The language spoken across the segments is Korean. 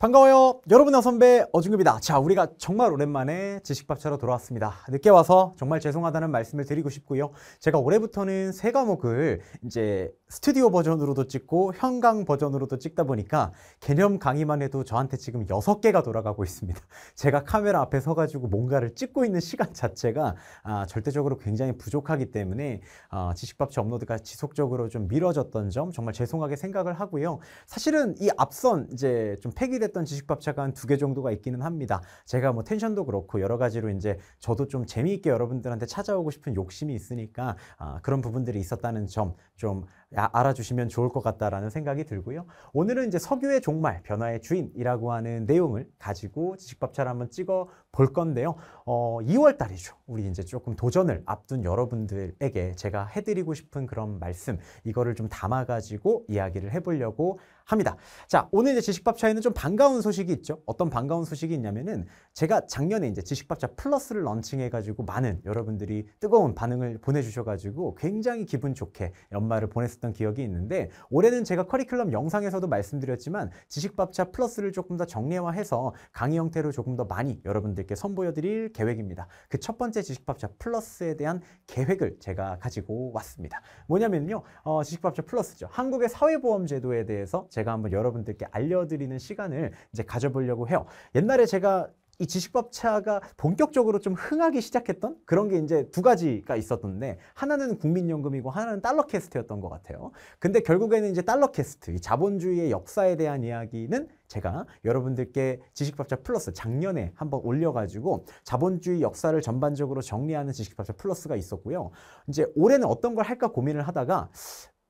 반가워요. 여러분의 선배 어중입니다. 자, 우리가 정말 오랜만에 지식밥차로 돌아왔습니다. 늦게 와서 정말 죄송하다는 말씀을 드리고 싶고요. 제가 올해부터는 세 과목을 이제 스튜디오 버전으로도 찍고 현강 버전으로도 찍다 보니까 개념 강의만 해도 저한테 지금 여섯 개가 돌아가고 있습니다. 제가 카메라 앞에 서가지고 뭔가를 찍고 있는 시간 자체가 아, 절대적으로 굉장히 부족하기 때문에 아, 지식밥차 업로드가 지속적으로 좀 미뤄졌던 점 정말 죄송하게 생각을 하고요. 사실은 이 앞선 이제 좀 폐기된 했던 지식밥차가 한 두 개 정도가 있기는 합니다. 제가 뭐 텐션도 그렇고 여러 가지로 이제 저도 좀 재미있게 여러분들한테 찾아오고 싶은 욕심이 있으니까 아, 그런 부분들이 있었다는 점좀 알아주시면 좋을 것 같다라는 생각이 들고요. 오늘은 이제 석유의 종말, 변화의 주인이라고 하는 내용을 가지고 지식밥차를 한번 찍어 볼 건데요. 어, 2월 달이죠. 우리 이제 조금 도전을 앞둔 여러분들에게 제가 해드리고 싶은 그런 말씀, 이거를 좀 담아가지고 이야기를 해보려고 합니다. 자, 오늘 이제 지식밥차에는 좀 반가운 소식이 있죠. 어떤 반가운 소식이 있냐면은 제가 작년에 이제 지식밥차 플러스를 런칭해가지고 많은 여러분들이 뜨거운 반응을 보내주셔가지고 굉장히 기분 좋게 연말을 보냈습니다. 있었던 기억이 있는데 올해는 제가 커리큘럼 영상에서도 말씀드렸지만 지식밥차 플러스를 조금 더정리화해서 강의 형태로 조금 더 많이 여러분들께 선보여드릴 계획입니다. 그 첫 번째 지식밥차 플러스에 대한 계획을 제가 가지고 왔습니다. 뭐냐면요. 어, 지식밥차 플러스죠. 한국의 사회보험 제도에 대해서 제가 한번 여러분들께 알려드리는 시간을 이제 가져보려고 해요. 옛날에 제가 이 지식법차가 본격적으로 좀 흥하기 시작했던 그런 게 이제 두 가지가 있었던데 하나는 국민연금이고 하나는 달러캐스트였던 것 같아요. 근데 결국에는 이제 달러캐스트, 이 자본주의의 역사에 대한 이야기는 제가 여러분들께 지식법차 플러스 작년에 한번 올려가지고 자본주의 역사를 전반적으로 정리하는 지식법차 플러스가 있었고요. 이제 올해는 어떤 걸 할까 고민을 하다가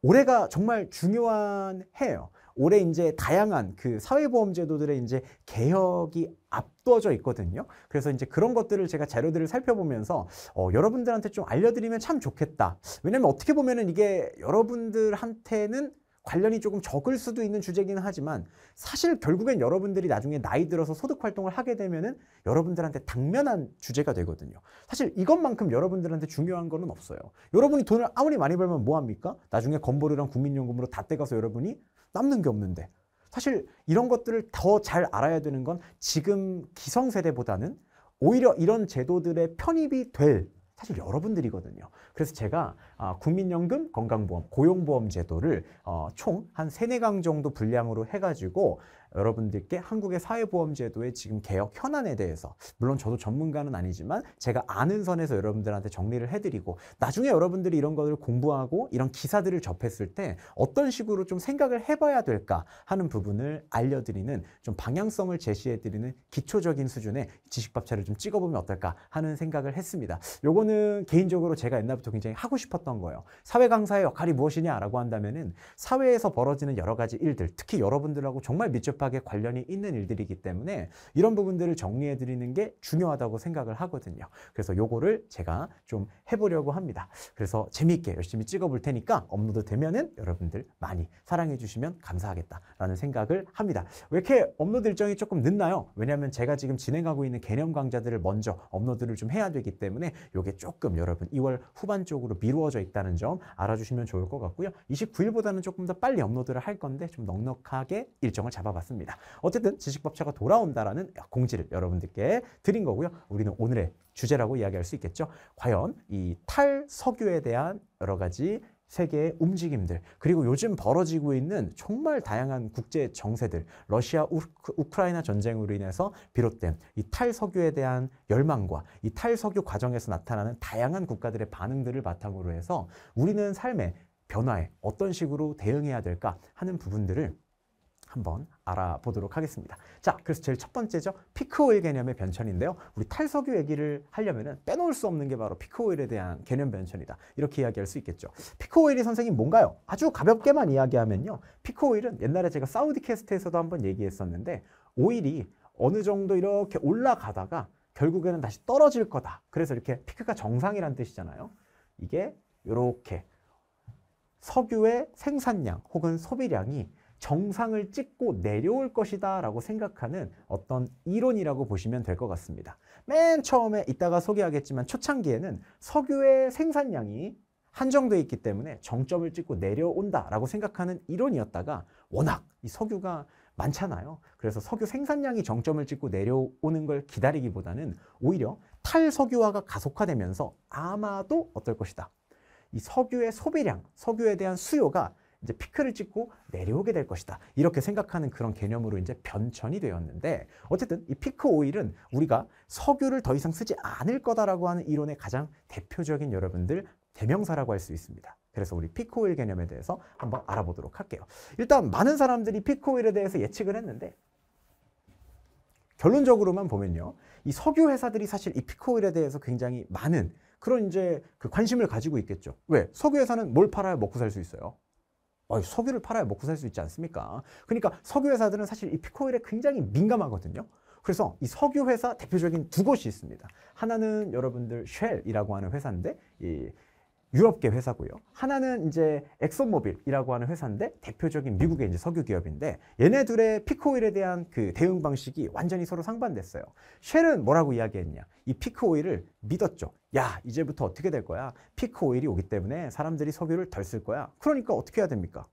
올해가 정말 중요한 해예요. 올해 이제 다양한 그 사회보험 제도들의 이제 개혁이 앞두어져 있거든요. 그래서 이제 그런 것들을 제가 자료들을 살펴보면서 어, 여러분들한테 좀 알려드리면 참 좋겠다. 왜냐면 어떻게 보면은 이게 여러분들한테는 관련이 조금 적을 수도 있는 주제긴 이 하지만 사실 결국엔 여러분들이 나중에 나이 들어서 소득 활동을 하게 되면은 여러분들한테 당면한 주제가 되거든요. 사실 이것만큼 여러분들한테 중요한 거는 없어요. 여러분이 돈을 아무리 많이 벌면 뭐 합니까? 나중에 건보료랑 국민연금으로 다 떼가서 여러분이 남는 게 없는데. 사실 이런 것들을 더 잘 알아야 되는 건 지금 기성세대보다는 오히려 이런 제도들의 편입이 될 사실 여러분들이거든요. 그래서 제가 아, 국민연금, 건강보험, 고용보험 제도를 어, 총한 세네 강 정도 분량으로 해가지고 여러분들께 한국의 사회보험제도의 지금 개혁 현안에 대해서 물론 저도 전문가는 아니지만 제가 아는 선에서 여러분들한테 정리를 해드리고 나중에 여러분들이 이런 것을 공부하고 이런 기사들을 접했을 때 어떤 식으로 좀 생각을 해봐야 될까 하는 부분을 알려드리는 좀 방향성을 제시해드리는 기초적인 수준의 지식밥차를 좀 찍어보면 어떨까 하는 생각을 했습니다. 요거는 개인적으로 제가 옛날부터 굉장히 하고 싶었던 거예요. 사회 강사의 역할이 무엇이냐라고 한다면은 사회에서 벌어지는 여러 가지 일들, 특히 여러분들하고 정말 밀접 밀하게 관련이 있는 일들이기 때문에 이런 부분들을 정리해 드리는 게 중요하다고 생각을 하거든요. 그래서 요거를 제가 좀 해보려고 합니다. 그래서 재미있게 열심히 찍어볼 테니까 업로드 되면은 여러분들 많이 사랑해 주시면 감사하겠다라는 생각을 합니다. 왜 이렇게 업로드 일정이 조금 늦나요? 왜냐하면 제가 지금 진행하고 있는 개념 강좌들을 먼저 업로드를 좀 해야 되기 때문에 요게 조금 여러분 2월 후반 쪽으로 미루어져 있다는 점 알아주시면 좋을 것 같고요. 29일보다는 조금 더 빨리 업로드를 할 건데 좀 넉넉하게 일정을 잡아봤습니다. 같습니다. 어쨌든 지식법차가 돌아온다라는 공지를 여러분들께 드린 거고요. 우리는 오늘의 주제라고 이야기할 수 있겠죠. 과연 이 탈석유에 대한 여러 가지 세계의 움직임들 그리고 요즘 벌어지고 있는 정말 다양한 국제 정세들 러시아 우크, 라이나 전쟁으로 인해서 비롯된 이 탈석유에 대한 열망과 이 탈석유 과정에서 나타나는 다양한 국가들의 반응들을 바탕으로 해서 우리는 삶의 변화에 어떤 식으로 대응해야 될까 하는 부분들을 한번 알아보도록 하겠습니다. 자, 그래서 제일 첫 번째죠. 피크오일 개념의 변천인데요. 우리 탈석유 얘기를 하려면 빼놓을 수 없는 게 바로 피크오일에 대한 개념 변천이다. 이렇게 이야기할 수 있겠죠. 피크오일이 선생님 뭔가요? 아주 가볍게만 이야기하면요. 피크오일은 옛날에 제가 사우디캐스트에서도 한번 얘기했었는데 오일이 어느 정도 이렇게 올라가다가 결국에는 다시 떨어질 거다. 그래서 이렇게 피크가 정상이란 뜻이잖아요. 이게 이렇게 석유의 생산량 혹은 소비량이 정상을 찍고 내려올 것이다 라고 생각하는 어떤 이론이라고 보시면 될 것 같습니다. 맨 처음에 이따가 소개하겠지만 초창기에는 석유의 생산량이 한정돼 있기 때문에 정점을 찍고 내려온다라고 생각하는 이론이었다가 워낙 이 석유가 많잖아요. 그래서 석유 생산량이 정점을 찍고 내려오는 걸 기다리기보다는 오히려 탈석유화가 가속화되면서 아마도 어떨 것이다. 이 석유의 소비량, 석유에 대한 수요가 이제 피크를 찍고 내려오게 될 것이다. 이렇게 생각하는 그런 개념으로 이제 변천이 되었는데 어쨌든 이 피크 오일은 우리가 석유를 더 이상 쓰지 않을 거다라고 하는 이론의 가장 대표적인 여러분들 대명사라고 할 수 있습니다. 그래서 우리 피크 오일 개념에 대해서 한번 알아보도록 할게요. 일단 많은 사람들이 피크 오일에 대해서 예측을 했는데 결론적으로만 보면요. 이 석유 회사들이 사실 이 피크 오일에 대해서 굉장히 많은 그런 이제 그 관심을 가지고 있겠죠. 왜? 석유 회사는 뭘 팔아야 먹고 살 수 있어요. 어, 석유를 팔아야 먹고 살 수 있지 않습니까? 그러니까 석유회사들은 사실 이 피코일에 굉장히 민감하거든요. 그래서 이 석유회사 대표적인 두 곳이 있습니다. 하나는 여러분들 쉘이라고 하는 회사인데 이 유럽계 회사고요. 하나는 이제 엑소모빌이라고 하는 회사인데 대표적인 미국의 이제 석유 기업인데 얘네둘의 피크오일에 대한 그 대응 방식이 완전히 서로 상반됐어요. 쉘은 뭐라고 이야기했냐? 이 피크오일을 믿었죠. 야 이제부터 어떻게 될 거야? 피크오일이 오기 때문에 사람들이 석유를 덜 쓸 거야. 그러니까 어떻게 해야 됩니까?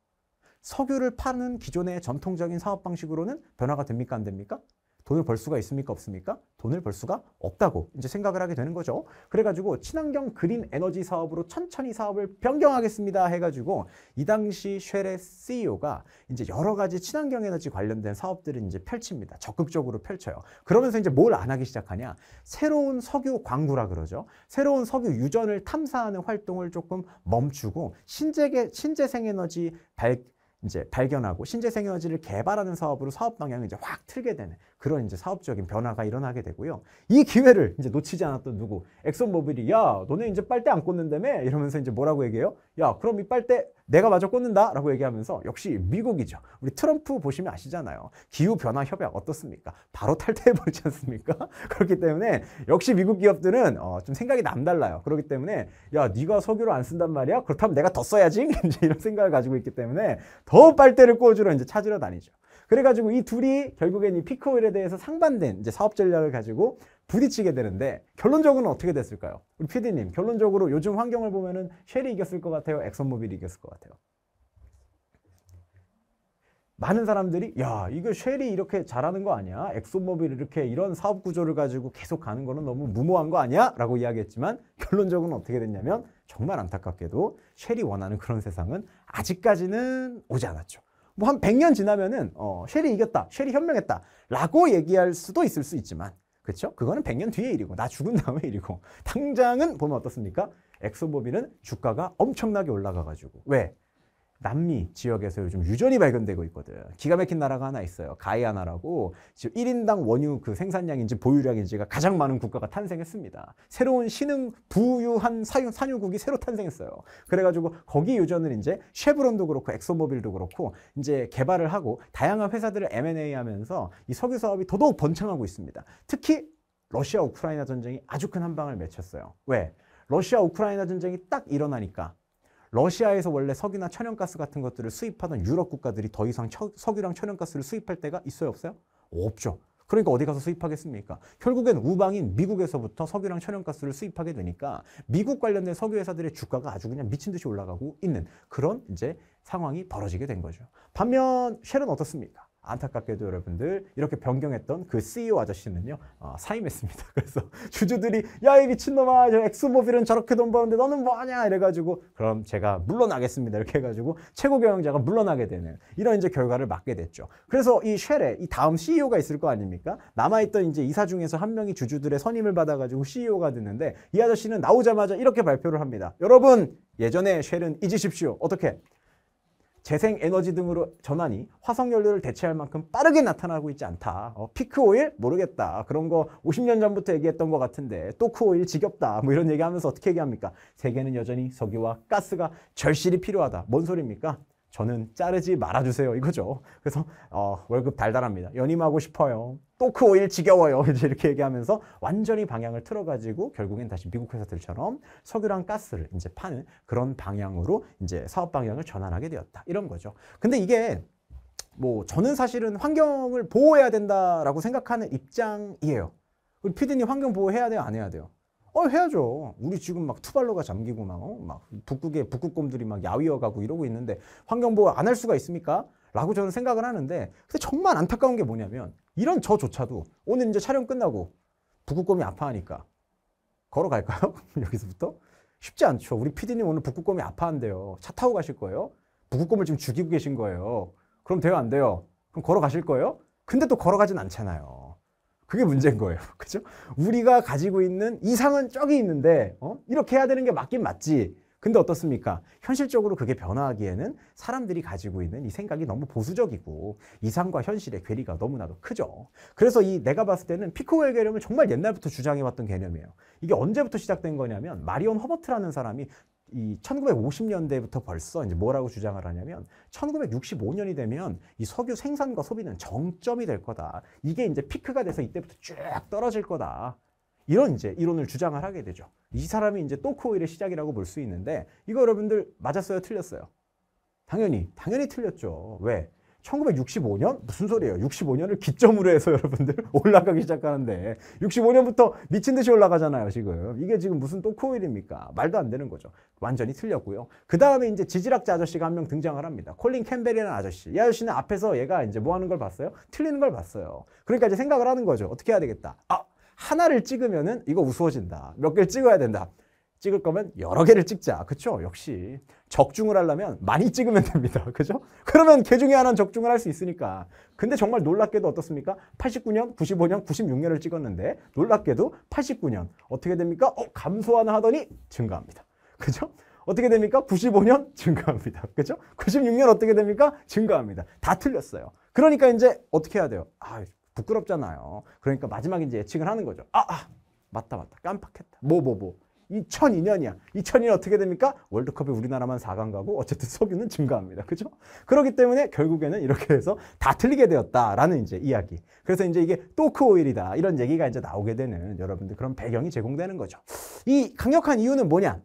석유를 파는 기존의 전통적인 사업 방식으로는 변화가 됩니까 안 됩니까? 돈을 벌 수가 있습니까? 없습니까? 돈을 벌 수가 없다고 이제 생각을 하게 되는 거죠. 그래가지고 친환경 그린 에너지 사업으로 천천히 사업을 변경하겠습니다 해가지고 이 당시 쉘의 CEO가 이제 여러 가지 친환경 에너지 관련된 사업들을 이제 펼칩니다. 적극적으로 펼쳐요. 그러면서 이제 뭘 안 하기 시작하냐? 새로운 석유 광구라 그러죠. 새로운 석유 유전을 탐사하는 활동을 조금 멈추고 신재계, 신재생 에너지 발, 이제 발견하고 신재생 에너지를 개발하는 사업으로 사업 방향을 이제 확 틀게 되는 그런 이제 사업적인 변화가 일어나게 되고요. 이 기회를 이제 놓치지 않았던 누구? 엑소모빌이 야, 너네 이제 빨대 안 꽂는다며? 이러면서 이제 뭐라고 얘기해요? 야, 그럼 이 빨대 내가 마저 꽂는다라고 얘기하면서 역시 미국이죠. 우리 트럼프 보시면 아시잖아요. 기후 변화 협약 어떻습니까? 바로 탈퇴해 버리지 않습니까? 그렇기 때문에 역시 미국 기업들은 어, 좀 생각이 남달라요. 그렇기 때문에 야 네가 석유를 안 쓴단 말이야? 그렇다면 내가 더 써야지 이런 생각을 가지고 있기 때문에 더 빨대를 꽂으러 이제 찾으러 다니죠. 그래가지고 이 둘이 결국엔 이 피크오일에 대해서 상반된 이제 사업 전략을 가지고 부딪히게 되는데 결론적으로는 어떻게 됐을까요? 우리 PD님 결론적으로 요즘 환경을 보면은 쉘이 이겼을 것 같아요? 엑선모빌이 이겼을 것 같아요? 많은 사람들이 야 이거 쉘이 이렇게 잘하는 거 아니야? 엑소모빌 이렇게 이런 사업 구조를 가지고 계속 가는 거는 너무 무모한 거 아니야? 라고 이야기했지만 결론적으로는 어떻게 됐냐면 정말 안타깝게도 쉘이 원하는 그런 세상은 아직까지는 오지 않았죠. 뭐한 100년 지나면은 어, 쉘이 이겼다, 쉘이 현명했다 라고 얘기할 수도 있을 수 있지만 그렇죠? 그거는 100년 뒤의 일이고 나 죽은 다음의 일이고 당장은 보면 어떻습니까? 엑소모빌은 주가가 엄청나게 올라가가지고 왜? 남미 지역에서 요즘 유전이 발견되고 있거든. 기가 막힌 나라가 하나 있어요. 가이아나라고 지금 1인당 원유 그 생산량인지 보유량인지가 가장 많은 국가가 탄생했습니다. 새로운 신흥 부유한 사유, 산유국이 새로 탄생했어요. 그래가지고 거기 유전을 이제 쉐브론도 그렇고 엑소모빌도 그렇고 이제 개발을 하고 다양한 회사들을 M&A 하면서 이 석유 사업이 더더욱 번창하고 있습니다. 특히 러시아 우크라이나 전쟁이 아주 큰 한방을 맺혔어요. 왜? 러시아 우크라이나 전쟁이 딱 일어나니까 러시아에서 원래 석유나 천연가스 같은 것들을 수입하던 유럽 국가들이 더 이상 처, 석유랑 천연가스를 수입할 때가 있어요 없어요? 없죠. 그러니까 어디 가서 수입하겠습니까? 결국엔 우방인 미국에서부터 석유랑 천연가스를 수입하게 되니까 미국 관련된 석유 회사들의 주가가 아주 그냥 미친 듯이 올라가고 있는 그런 이제 상황이 벌어지게 된 거죠. 반면 쉘은 어떻습니까? 안타깝게도 여러분들 이렇게 변경했던 그 CEO 아저씨는요 어, 사임했습니다. 그래서 주주들이 야 이 미친놈아 저 엑스모빌은 저렇게 돈 버는데 너는 뭐하냐 이래가지고 그럼 제가 물러나겠습니다 이렇게 해가지고 최고 경영자가 물러나게 되는 이런 이제 결과를 맞게 됐죠. 그래서 이 쉘에 이 다음 CEO가 있을 거 아닙니까? 남아있던 이제 이사 중에서 한 명이 주주들의 선임을 받아가지고 CEO가 됐는데 이 아저씨는 나오자마자 이렇게 발표를 합니다. 여러분 예전에 쉘은 잊으십시오. 어떻게? 재생 에너지 등으로 전환이 화석 연료를 대체할 만큼 빠르게 나타나고 있지 않다. 어, 피크 오일 모르겠다. 그런 거 50년 전부터 얘기했던 것 같은데 또크 오일 지겹다. 뭐 이런 얘기하면서 어떻게 얘기합니까? 세계는 여전히 석유와 가스가 절실히 필요하다. 뭔 소리입니까? 저는 자르지 말아주세요 이거죠. 그래서 어, 월급 달달합니다. 연임하고 싶어요. 또크 그 오일 지겨워요. 이렇게 얘기하면서 완전히 방향을 틀어가지고 결국엔 다시 미국 회사들처럼 석유랑 가스를 이제 파는 그런 방향으로 이제 사업 방향을 전환하게 되었다. 이런 거죠. 근데 이게 뭐 저는 사실은 환경을 보호해야 된다라고 생각하는 입장이에요. 우리 피디님 환경 보호해야 돼요? 안 해야 돼요? 어 해야죠. 우리 지금 막 투발로가 잠기고 막, 어? 막 북극에 북극곰들이 막 야위어 가고 이러고 있는데 환경보호 안 할 수가 있습니까? 라고 저는 생각을 하는데 근데 정말 안타까운 게 뭐냐면 이런 저조차도 오늘 이제 촬영 끝나고 북극곰이 아파하니까 걸어갈까요? 여기서부터? 쉽지 않죠. 우리 피디님 오늘 북극곰이 아파한대요. 차 타고 가실 거예요? 북극곰을 지금 죽이고 계신 거예요. 그럼 돼요, 안 돼요? 그럼 걸어가실 거예요? 근데 또 걸어가진 않잖아요. 그게 문제인 거예요. 그죠? 우리가 가지고 있는 이상은 저기 있는데, 어? 이렇게 해야 되는 게 맞긴 맞지. 근데 어떻습니까? 현실적으로 그게 변화하기에는 사람들이 가지고 있는 이 생각이 너무 보수적이고 이상과 현실의 괴리가 너무나도 크죠. 그래서 이 내가 봤을 때는 피코웰개념을 정말 옛날부터 주장해왔던 개념이에요. 이게 언제부터 시작된 거냐면 마리온 허버트라는 사람이 이 1950년대부터 벌써 이제 뭐라고 주장을 하냐면 1965년이 되면 이 석유 생산과 소비는 정점이 될 거다. 이게 이제 피크가 돼서 이때부터 쭉 떨어질 거다. 이런 이제 이론을 주장을 하게 되죠. 이 사람이 이제 또크오일의 시작이라고 볼 수 있는데 이거 여러분들 맞았어요? 틀렸어요? 당연히 당연히 틀렸죠. 왜? 1965년? 무슨 소리예요? 65년을 기점으로 해서 여러분들 올라가기 시작하는데 65년부터 미친 듯이 올라가잖아요, 지금. 이게 지금 무슨 또 코일입니까? 말도 안 되는 거죠. 완전히 틀렸고요. 그다음에 이제 지질학자 아저씨가 한 명 등장을 합니다. 콜린 캠벨이라는 아저씨. 이 아저씨는 앞에서 얘가 이제 뭐 하는 걸 봤어요? 틀리는 걸 봤어요. 그러니까 이제 생각을 하는 거죠. 어떻게 해야 되겠다. 아, 하나를 찍으면은 이거 우스워진다. 몇 개를 찍어야 된다. 찍을 거면 여러 개를 찍자. 그쵸 역시 적중을 하려면 많이 찍으면 됩니다. 그죠? 그러면 개 중에 하나는 적중을 할 수 있으니까. 근데 정말 놀랍게도 어떻습니까? 89년, 95년, 96년을 찍었는데 놀랍게도 89년 어떻게 됩니까? 어, 감소하나 하더니 증가합니다. 그죠? 어떻게 됩니까? 95년 증가합니다. 그죠? 96년 어떻게 됩니까? 증가합니다. 다 틀렸어요. 그러니까 이제 어떻게 해야 돼요? 아, 부끄럽잖아요. 그러니까 마지막 이제 예측을 하는 거죠. 아, 아 맞다, 맞다. 깜빡했다. 뭐, 뭐, 뭐. 2002년이야. 2002년 어떻게 됩니까? 월드컵에 우리나라만 4강 가고 어쨌든 석유는 증가합니다. 그죠? 그렇기 때문에 결국에는 이렇게 해서 다 틀리게 되었다라는 이제 이야기. 그래서 이제 이게 토크 오일이다. 이런 얘기가 이제 나오게 되는 여러분들 그런 배경이 제공되는 거죠. 이 강력한 이유는 뭐냐?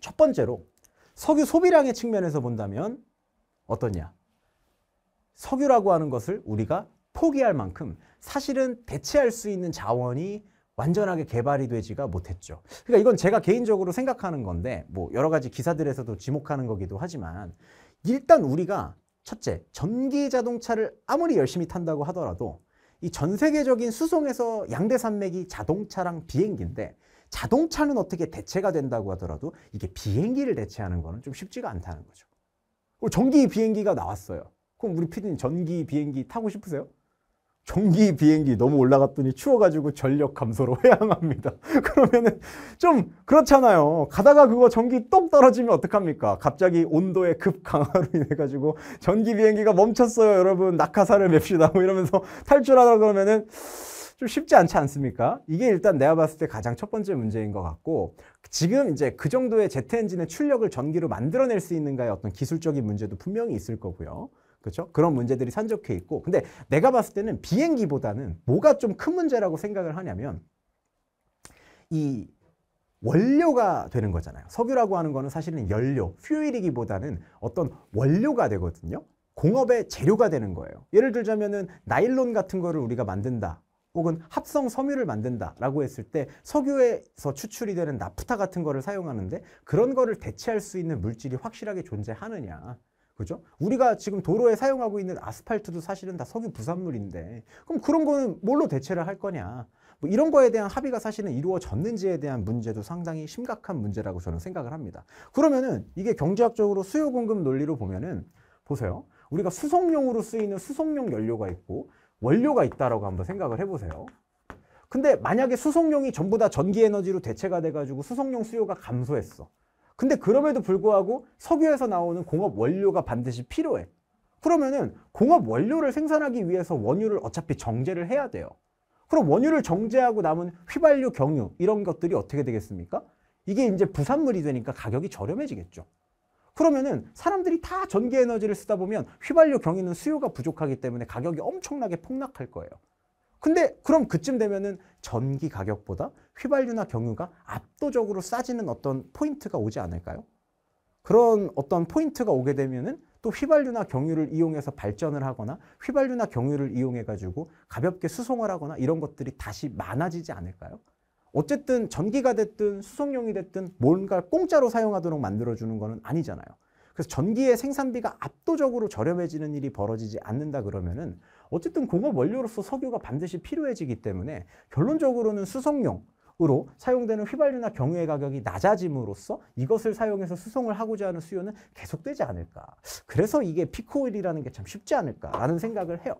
첫 번째로 석유 소비량의 측면에서 본다면 어떠냐? 석유라고 하는 것을 우리가 포기할 만큼 사실은 대체할 수 있는 자원이 완전하게 개발이 되지가 못했죠. 그러니까 이건 제가 개인적으로 생각하는 건데 뭐 여러 가지 기사들에서도 지목하는 거기도 하지만 일단 우리가 첫째 전기 자동차를 아무리 열심히 탄다고 하더라도 이 전 세계적인 수송에서 양대 산맥이 자동차랑 비행기인데 자동차는 어떻게 대체가 된다고 하더라도 이게 비행기를 대체하는 거는 좀 쉽지가 않다는 거죠. 어, 전기 비행기가 나왔어요. 그럼 우리 피디님 전기 비행기 타고 싶으세요? 전기 비행기 너무 올라갔더니 추워가지고 전력 감소로 회항합니다. 그러면은 좀 그렇잖아요. 가다가 그거 전기 똑 떨어지면 어떡합니까? 갑자기 온도의 급 강화로 인해가지고 전기 비행기가 멈췄어요. 여러분 낙하산을 맵시다. 뭐 이러면서 탈출하다 그러면은 좀 쉽지 않지 않습니까? 이게 일단 내가 봤을 때 가장 첫 번째 문제인 것 같고 지금 이제 그 정도의 제트 엔진의 출력을 전기로 만들어낼 수 있는가의 어떤 기술적인 문제도 분명히 있을 거고요. 그렇죠? 그런 문제들이 산적해 있고 근데 내가 봤을 때는 비행기보다는 뭐가 좀 큰 문제라고 생각을 하냐면 이 원료가 되는 거잖아요. 석유라고 하는 거는 사실은 연료, 퓨일이기보다는 어떤 원료가 되거든요. 공업의 재료가 되는 거예요. 예를 들자면은 나일론 같은 거를 우리가 만든다. 혹은 합성 섬유를 만든다라고 했을 때 석유에서 추출이 되는 나프타 같은 거를 사용하는데 그런 거를 대체할 수 있는 물질이 확실하게 존재하느냐 그죠? 우리가 지금 도로에 사용하고 있는 아스팔트도 사실은 다 석유 부산물인데 그럼 그런 거는 뭘로 대체를 할 거냐? 뭐 이런 거에 대한 합의가 사실은 이루어졌는지에 대한 문제도 상당히 심각한 문제라고 저는 생각을 합니다. 그러면은 이게 경제학적으로 수요 공급 논리로 보면은 보세요. 우리가 수송용으로 쓰이는 수송용 연료가 있고 원료가 있다라고 한번 생각을 해보세요. 근데 만약에 수송용이 전부 다 전기 에너지로 대체가 돼가지고 수송용 수요가 감소했어. 근데 그럼에도 불구하고 석유에서 나오는 공업 원료가 반드시 필요해. 그러면은 공업 원료를 생산하기 위해서 원유를 어차피 정제를 해야 돼요. 그럼 원유를 정제하고 남은 휘발유, 경유 이런 것들이 어떻게 되겠습니까? 이게 이제 부산물이 되니까 가격이 저렴해지겠죠. 그러면은 사람들이 다 전기 에너지를 쓰다 보면 휘발유 경유는 수요가 부족하기 때문에 가격이 엄청나게 폭락할 거예요. 근데 그럼 그쯤 되면은 전기 가격보다 휘발유나 경유가 압도적으로 싸지는 어떤 포인트가 오지 않을까요? 그런 어떤 포인트가 오게 되면은 또 휘발유나 경유를 이용해서 발전을 하거나 휘발유나 경유를 이용해 가지고 가볍게 수송을 하거나 이런 것들이 다시 많아지지 않을까요? 어쨌든 전기가 됐든 수송용이 됐든 뭔가를 공짜로 사용하도록 만들어주는 거는 아니잖아요. 그래서 전기의 생산비가 압도적으로 저렴해지는 일이 벌어지지 않는다 그러면은 어쨌든 공업 원료로서 석유가 반드시 필요해지기 때문에 결론적으로는 수송용 으로 사용되는 휘발유나 경유의 가격이 낮아짐으로써 이것을 사용해서 수송을 하고자 하는 수요는 계속되지 않을까. 그래서 이게 피코일이라는게 참 쉽지 않을까라는 생각을 해요.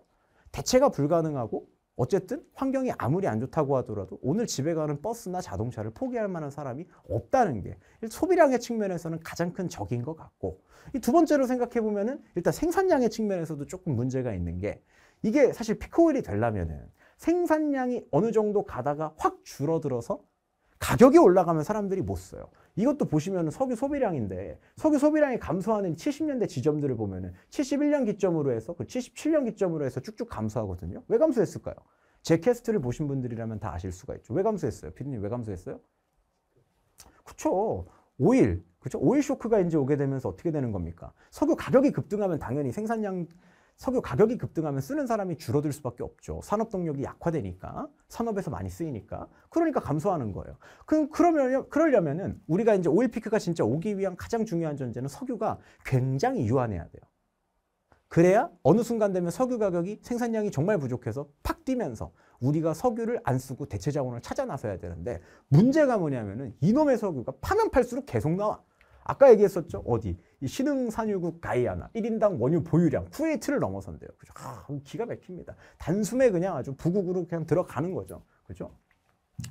대체가 불가능하고 어쨌든 환경이 아무리 안 좋다고 하더라도 오늘 집에 가는 버스나 자동차를 포기할 만한 사람이 없다는 게 소비량의 측면에서는 가장 큰 적인 것 같고 두 번째로 생각해 보면은 일단 생산량의 측면에서도 조금 문제가 있는 게 이게 사실 피크오일이 되려면은 생산량이 어느 정도 가다가 확 줄어들어서 가격이 올라가면 사람들이 못 써요. 이것도 보시면 석유 소비량인데 석유 소비량이 감소하는 70년대 지점들을 보면은 71년 기점으로 해서 그 77년 기점으로 해서 쭉쭉 감소하거든요. 왜 감소했을까요? 제 캐스트를 보신 분들이라면 다 아실 수가 있죠. 왜 감소했어요? 피디님 왜 감소했어요? 그쵸. 오일, 그쵸. 오일 쇼크가 이제 오게 되면서 어떻게 되는 겁니까? 석유 가격이 급등하면 당연히 생산량 석유 가격이 급등하면 쓰는 사람이 줄어들 수밖에 없죠. 산업 동력이 약화되니까 산업에서 많이 쓰이니까 그러니까 감소하는 거예요. 그럼 그러면 그러려면은 우리가 이제 오일 피크가 진짜 오기 위한 가장 중요한 전제는 석유가 굉장히 유한해야 돼요. 그래야 어느 순간 되면 석유 가격이 생산량이 정말 부족해서 팍 뛰면서 우리가 석유를 안 쓰고 대체 자원을 찾아 나서야 되는데 문제가 뭐냐면은 이놈의 석유가 파면 팔수록 계속 나와. 아까 얘기했었죠. 어디? 이 신흥 산유국 가이아나 1인당 원유 보유량 쿠웨이트를 넘어선대요. 그죠? 아, 기가 막힙니다. 단숨에 그냥 아주 부국으로 그냥 들어가는 거죠. 그죠?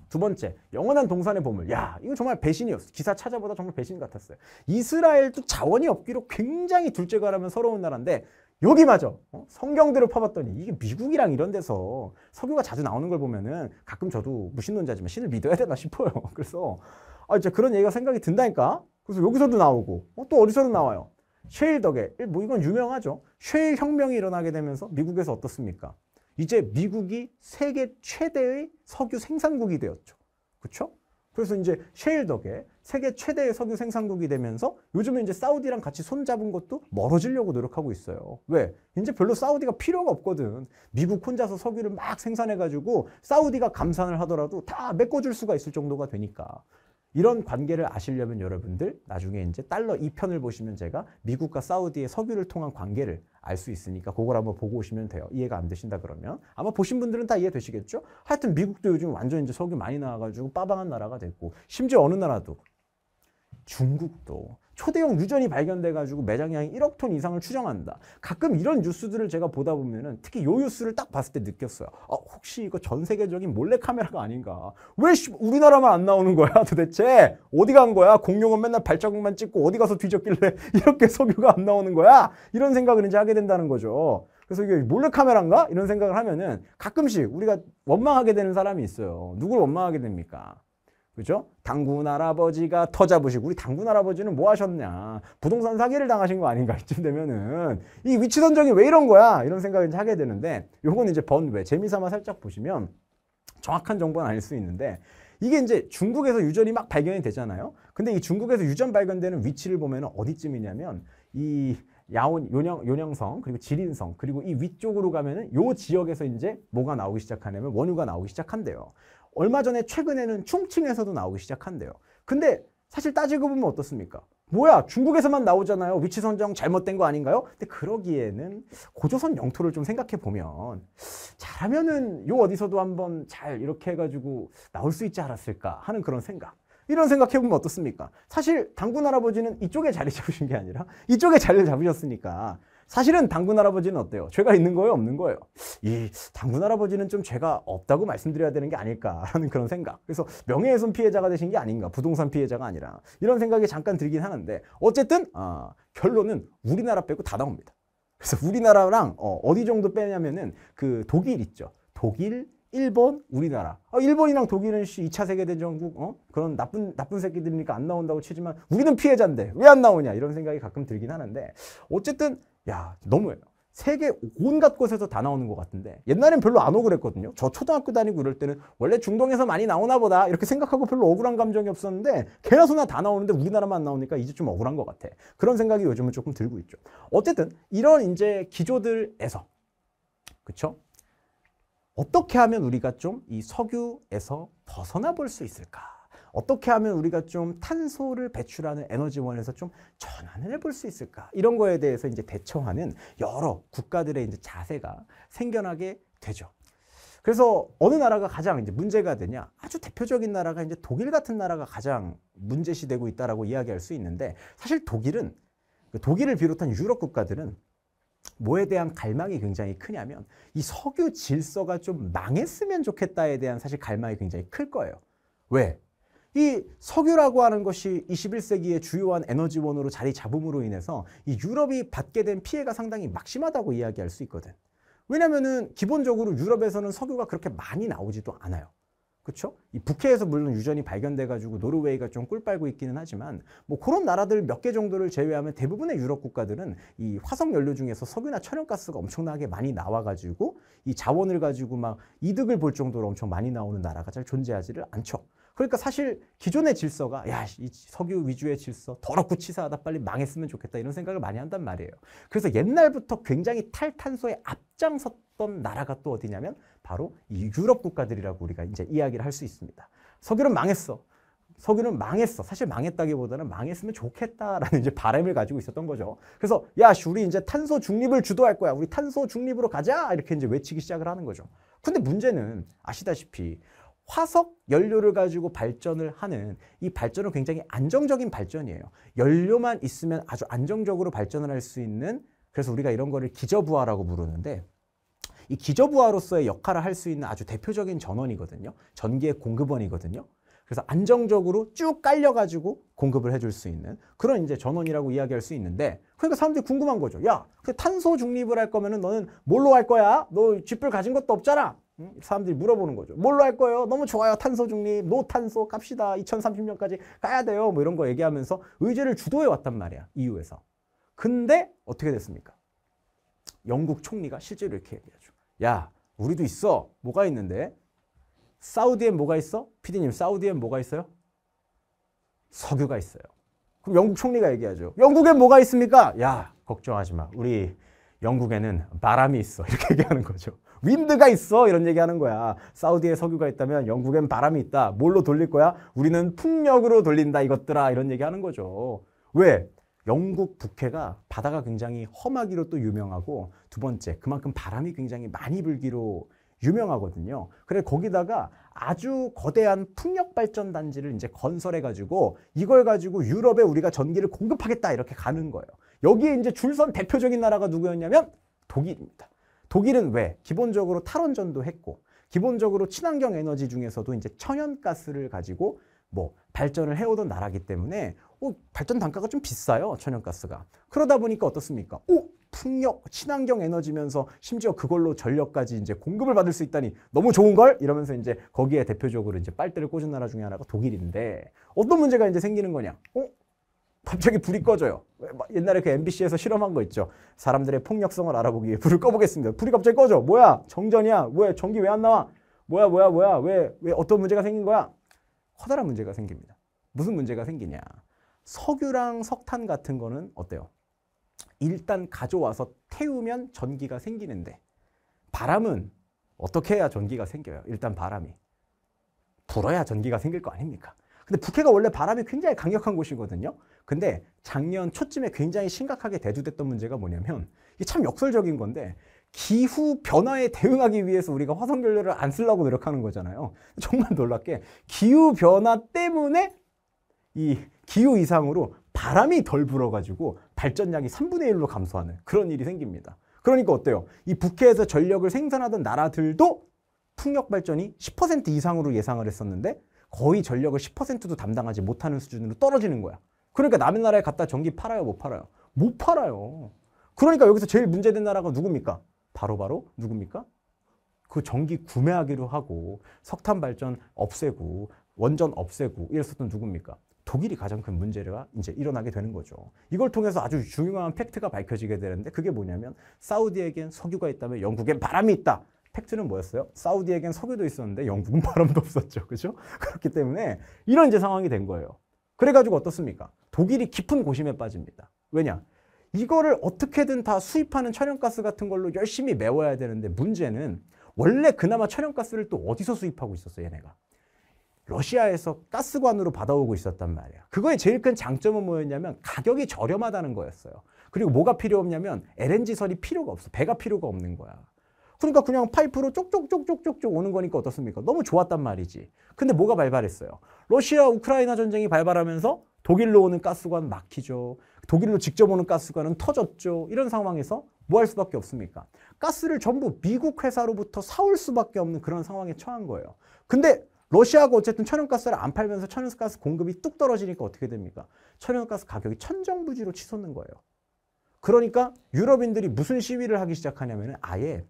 두 번째, 영원한 동산의 보물. 야, 이거 정말 배신이었어. 기사 찾아보다 정말 배신 같았어요. 이스라엘도 자원이 없기로 굉장히 둘째가라면 서러운 나라인데 여기마저 어? 성경대로 파봤더니 이게 미국이랑 이런 데서 석유가 자주 나오는 걸 보면은 가끔 저도 무신론자지만 신을 믿어야 되나 싶어요. 그래서 아, 이제 그런 얘기가 생각이 든다니까. 그래서 여기서도 나오고 어, 또 어디서도 나와요. 쉐일 덕에 뭐 이건 유명하죠. 쉐일 혁명이 일어나게 되면서 미국에서 어떻습니까? 이제 미국이 세계 최대의 석유 생산국이 되었죠. 그렇죠? 그래서 이제 쉐일 덕에 세계 최대의 석유 생산국이 되면서 요즘에 이제 사우디랑 같이 손잡은 것도 멀어지려고 노력하고 있어요. 왜? 이제 별로 사우디가 필요가 없거든. 미국 혼자서 석유를 막 생산해가지고 사우디가 감산을 하더라도 다 메꿔줄 수가 있을 정도가 되니까. 이런 관계를 아시려면 여러분들 나중에 이제 달러 2편을 보시면 제가 미국과 사우디의 석유를 통한 관계를 알 수 있으니까 그걸 한번 보고 오시면 돼요. 이해가 안 되신다 그러면 아마 보신 분들은 다 이해되시겠죠? 하여튼 미국도 요즘 완전 이제 석유 많이 나와가지고 빠방한 나라가 됐고 심지어 어느 나라도 중국도 초대형 유전이 발견돼가지고 매장량이 1억 톤 이상을 추정한다. 가끔 이런 뉴스들을 제가 보다 보면은 특히 요 뉴스를 딱 봤을 때 느꼈어요. 아, 혹시 이거 전 세계적인 몰래카메라가 아닌가? 왜 우리나라만 안 나오는 거야 도대체? 어디 간 거야? 공룡은 맨날 발자국만 찍고 어디 가서 뒤졌길래 이렇게 석유가 안 나오는 거야? 이런 생각을 이제 하게 된다는 거죠. 그래서 이게 몰래카메라인가? 이런 생각을 하면은 가끔씩 우리가 원망하게 되는 사람이 있어요. 누굴 원망하게 됩니까? 그죠? 당군 할아버지가 터 잡으시고 우리 당군 할아버지는 뭐 하셨냐 부동산 사기를 당하신 거 아닌가 이쯤 되면은 이 위치 선정이 왜 이런 거야 이런 생각을 이제 하게 되는데 요건 이제 번 왜? 재미삼아 살짝 보시면 정확한 정보는 아닐 수 있는데 이게 이제 중국에서 유전이 막 발견이 되잖아요 근데 이 중국에서 유전 발견되는 위치를 보면은 어디쯤이냐면 이 야온 요령 요령성 그리고 지린성 그리고 이 위쪽으로 가면은 요 지역에서 이제 뭐가 나오기 시작하냐면 원유가 나오기 시작한대요. 얼마 전에 최근에는 충칭에서도 나오기 시작한대요. 근데 사실 따지고 보면 어떻습니까? 뭐야 중국에서만 나오잖아요. 위치 선정 잘못된 거 아닌가요? 근데 그러기에는 고조선 영토를 좀 생각해 보면 잘하면은 요 어디서도 한번 잘 이렇게 해가지고 나올 수 있지 않았을까 하는 그런 생각. 이런 생각해 보면 어떻습니까? 사실 당군 할아버지는 이쪽에 자리 잡으신 게 아니라 이쪽에 자리를 잡으셨으니까 사실은 당군 할아버지는 어때요? 죄가 있는 거예요? 없는 거예요? 이 당군 할아버지는 좀 죄가 없다고 말씀드려야 되는 게 아닐까라는 그런 생각. 그래서 명예훼손 피해자가 되신 게 아닌가. 부동산 피해자가 아니라. 이런 생각이 잠깐 들긴 하는데 어쨌든 아, 결론은 우리나라 빼고 다 나옵니다. 그래서 우리나라랑 어, 디 정도 빼냐면은 그 독일 있죠. 독일, 일본, 우리나라. 어, 일본이랑 독일은 씨 2차 세계대전국 어? 그런 나쁜 나쁜 새끼들이니까 안 나온다고 치지만 우리는 피해자인데 왜 안 나오냐 이런 생각이 가끔 들긴 하는데 어쨌든 야, 너무해요. 세계 온갖 곳에서 다 나오는 것 같은데 옛날엔 별로 안 오고 그거든요저 초등학교 다니고 이럴 때는 원래 중동에서 많이 나오나 보다 이렇게 생각하고 별로 억울한 감정이 없었는데 개나소나 다 나오는데 우리나라만 나오니까 이제 좀 억울한 것 같아. 그런 생각이 요즘은 조금 들고 있죠. 어쨌든 이런 이제 기조들에서 그쵸? 어떻게 하면 우리가 좀 이 석유에서 벗어나 볼 수 있을까? 어떻게 하면 우리가 좀 탄소를 배출하는 에너지원에서 좀 전환을 해볼 수 있을까? 이런 거에 대해서 이제 대처하는 여러 국가들의 이제 자세가 생겨나게 되죠. 그래서 어느 나라가 가장 이제 문제가 되냐? 아주 대표적인 나라가 이제 독일 같은 나라가 가장 문제시되고 있다라고 이야기할 수 있는데 사실 독일은 그 독일을 비롯한 유럽 국가들은 뭐에 대한 갈망이 굉장히 크냐면 이 석유 질서가 좀 망했으면 좋겠다에 대한 사실 갈망이 굉장히 클 거예요. 왜? 이 석유라고 하는 것이 21세기의 주요한 에너지원으로 자리 잡음으로 인해서 이 유럽이 받게 된 피해가 상당히 막심하다고 이야기할 수 있거든. 왜냐면은 기본적으로 유럽에서는 석유가 그렇게 많이 나오지도 않아요. 그렇죠? 이 북해에서 물론 유전이 발견돼 가지고 노르웨이가 좀 꿀빨고 있기는 하지만 뭐 그런 나라들 몇 개 정도를 제외하면 대부분의 유럽 국가들은 이 화석 연료 중에서 석유나 천연가스가 엄청나게 많이 나와 가지고 이 자원을 가지고 막 이득을 볼 정도로 엄청 많이 나오는 나라가 잘 존재하지를 않죠. 그러니까 사실 기존의 질서가 야, 이 석유 위주의 질서 더럽고 치사하다 빨리 망했으면 좋겠다 이런 생각을 많이 한단 말이에요. 그래서 옛날부터 굉장히 탈탄소에 앞장섰던 나라가 또 어디냐면 바로 이 유럽 국가들이라고 우리가 이제 이야기를 할 수 있습니다. 석유는 망했어. 석유는 망했어. 사실 망했다기보다는 망했으면 좋겠다라는 이제 바람을 가지고 있었던 거죠. 그래서 야, 우리 이제 탄소 중립을 주도할 거야. 우리 탄소 중립으로 가자. 이렇게 이제 외치기 시작을 하는 거죠. 근데 문제는 아시다시피 화석 연료를 가지고 발전을 하는 이 발전은 굉장히 안정적인 발전이에요. 연료만 있으면 아주 안정적으로 발전을 할 수 있는 그래서 우리가 이런 거를 기저부하라고 부르는데 이 기저부하로서의 역할을 할 수 있는 아주 대표적인 전원이거든요. 전기의 공급원이거든요. 그래서 안정적으로 쭉 깔려가지고 공급을 해줄 수 있는 그런 이제 전원이라고 이야기할 수 있는데 그러니까 사람들이 궁금한 거죠. 야, 그 탄소 중립을 할 거면은 너는 뭘로 할 거야? 너 쥐뿔 가진 것도 없잖아. 사람들이 물어보는 거죠. 뭘로 할 거예요? 너무 좋아요. 탄소 중립, 노탄소 갑시다. 2030년까지 가야 돼요. 뭐 이런 거 얘기하면서 의제를 주도해 왔단 말이야. 이유에서 근데 어떻게 됐습니까? 영국 총리가 실제로 이렇게 얘기하죠. 야, 우리도 있어. 뭐가 있는데? 사우디엔 뭐가 있어? 피디님, 사우디엔 뭐가 있어요? 석유가 있어요. 그럼 영국 총리가 얘기하죠. 영국엔 뭐가 있습니까? 야, 걱정하지 마. 우리 영국에는 바람이 있어. 이렇게 얘기하는 거죠. 윈드가 있어 이런 얘기하는 거야. 사우디에 석유가 있다면 영국엔 바람이 있다. 뭘로 돌릴 거야? 우리는 풍력으로 돌린다 이것들아 이런 얘기하는 거죠. 왜? 영국 북해가 바다가 굉장히 험하기로 또 유명하고 두 번째 그만큼 바람이 굉장히 많이 불기로 유명하거든요. 그래 거기다가 아주 거대한 풍력 발전 단지를 이제 건설해 가지고 이걸 가지고 유럽에 우리가 전기를 공급하겠다 이렇게 가는 거예요. 여기에 이제 줄선 대표적인 나라가 누구였냐면 독일입니다. 독일은 왜? 기본적으로 탈원전도 했고 기본적으로 친환경 에너지 중에서도 이제 천연가스를 가지고 뭐 발전을 해오던 나라기 때문에 어, 발전 단가가 좀 비싸요 천연가스가 그러다 보니까 어떻습니까? 오 풍력 친환경 에너지면서 심지어 그걸로 전력까지 이제 공급을 받을 수 있다니 너무 좋은 걸 이러면서 이제 거기에 대표적으로 이제 빨대를 꽂은 나라 중에 하나가 독일인데 어떤 문제가 이제 생기는 거냐? 어 갑자기 불이 꺼져요. 옛날에 그 MBC에서 실험한 거 있죠. 사람들의 폭력성을 알아보기 위해 불을 꺼보겠습니다. 불이 갑자기 꺼져. 뭐야? 정전이야. 왜? 전기 왜 안 나와? 뭐야, 뭐야, 뭐야? 왜, 왜 어떤 문제가 생긴 거야? 커다란 문제가 생깁니다. 무슨 문제가 생기냐? 석유랑 석탄 같은 거는 어때요? 일단 가져와서 태우면 전기가 생기는데 바람은 어떻게 해야 전기가 생겨요? 일단 바람이 불어야 전기가 생길 거 아닙니까? 근데 북해가 원래 바람이 굉장히 강력한 곳이거든요. 근데 작년 초쯤에 굉장히 심각하게 대두됐던 문제가 뭐냐면 이게 참 역설적인 건데 기후 변화에 대응하기 위해서 우리가 화석 연료를 안 쓰려고 노력하는 거잖아요. 정말 놀랍게 기후 변화 때문에 이 기후 이상으로 바람이 덜 불어가지고 발전량이 3분의 1로 감소하는 그런 일이 생깁니다. 그러니까 어때요? 이 북해에서 전력을 생산하던 나라들도 풍력 발전이 10% 이상으로 예상을 했었는데 거의 전력을 10%도 담당하지 못하는 수준으로 떨어지는 거야. 그러니까 남의 나라에 갖다 전기 팔아요, 못 팔아요? 못 팔아요. 그러니까 여기서 제일 문제된 나라가 누굽니까? 바로바로 바로 누굽니까? 그 전기 구매하기로 하고 석탄 발전 없애고 원전 없애고 이랬었던 누굽니까? 독일이 가장 큰 문제가 이제 일어나게 되는 거죠. 이걸 통해서 아주 중요한 팩트가 밝혀지게 되는데 그게 뭐냐면 사우디에겐 석유가 있다면 영국엔 바람이 있다. 팩트는 뭐였어요? 사우디에겐 석유도 있었는데 영국은 바람도 없었죠. 그죠? 렇 그렇기 때문에 이런 이제 상황이 된 거예요. 그래가지고 어떻습니까? 독일이 깊은 고심에 빠집니다. 왜냐? 이거를 어떻게든 다 수입하는 천연가스 같은 걸로 열심히 메워야 되는데 문제는 원래 그나마 천연가스를 또 어디서 수입하고 있었어 얘네가 러시아에서 가스관으로 받아오고 있었단 말이야 그거의 제일 큰 장점은 뭐였냐면 가격이 저렴하다는 거였어요 그리고 뭐가 필요 없냐면 LNG선이 필요가 없어 배가 필요가 없는 거야 그러니까 그냥 파이프로 쪽쪽쪽쪽쪽쪽 오는 거니까 어떻습니까? 너무 좋았단 말이지. 근데 뭐가 발발했어요? 러시아 우크라이나 전쟁이 발발하면서 독일로 오는 가스관 막히죠. 독일로 직접 오는 가스관은 터졌죠. 이런 상황에서 뭐 할 수밖에 없습니까? 가스를 전부 미국 회사로부터 사올 수밖에 없는 그런 상황에 처한 거예요. 근데 러시아가 어쨌든 천연가스를 안 팔면서 천연가스 공급이 뚝 떨어지니까 어떻게 됩니까? 천연가스 가격이 천정부지로 치솟는 거예요. 그러니까 유럽인들이 무슨 시위를 하기 시작하냐면 아예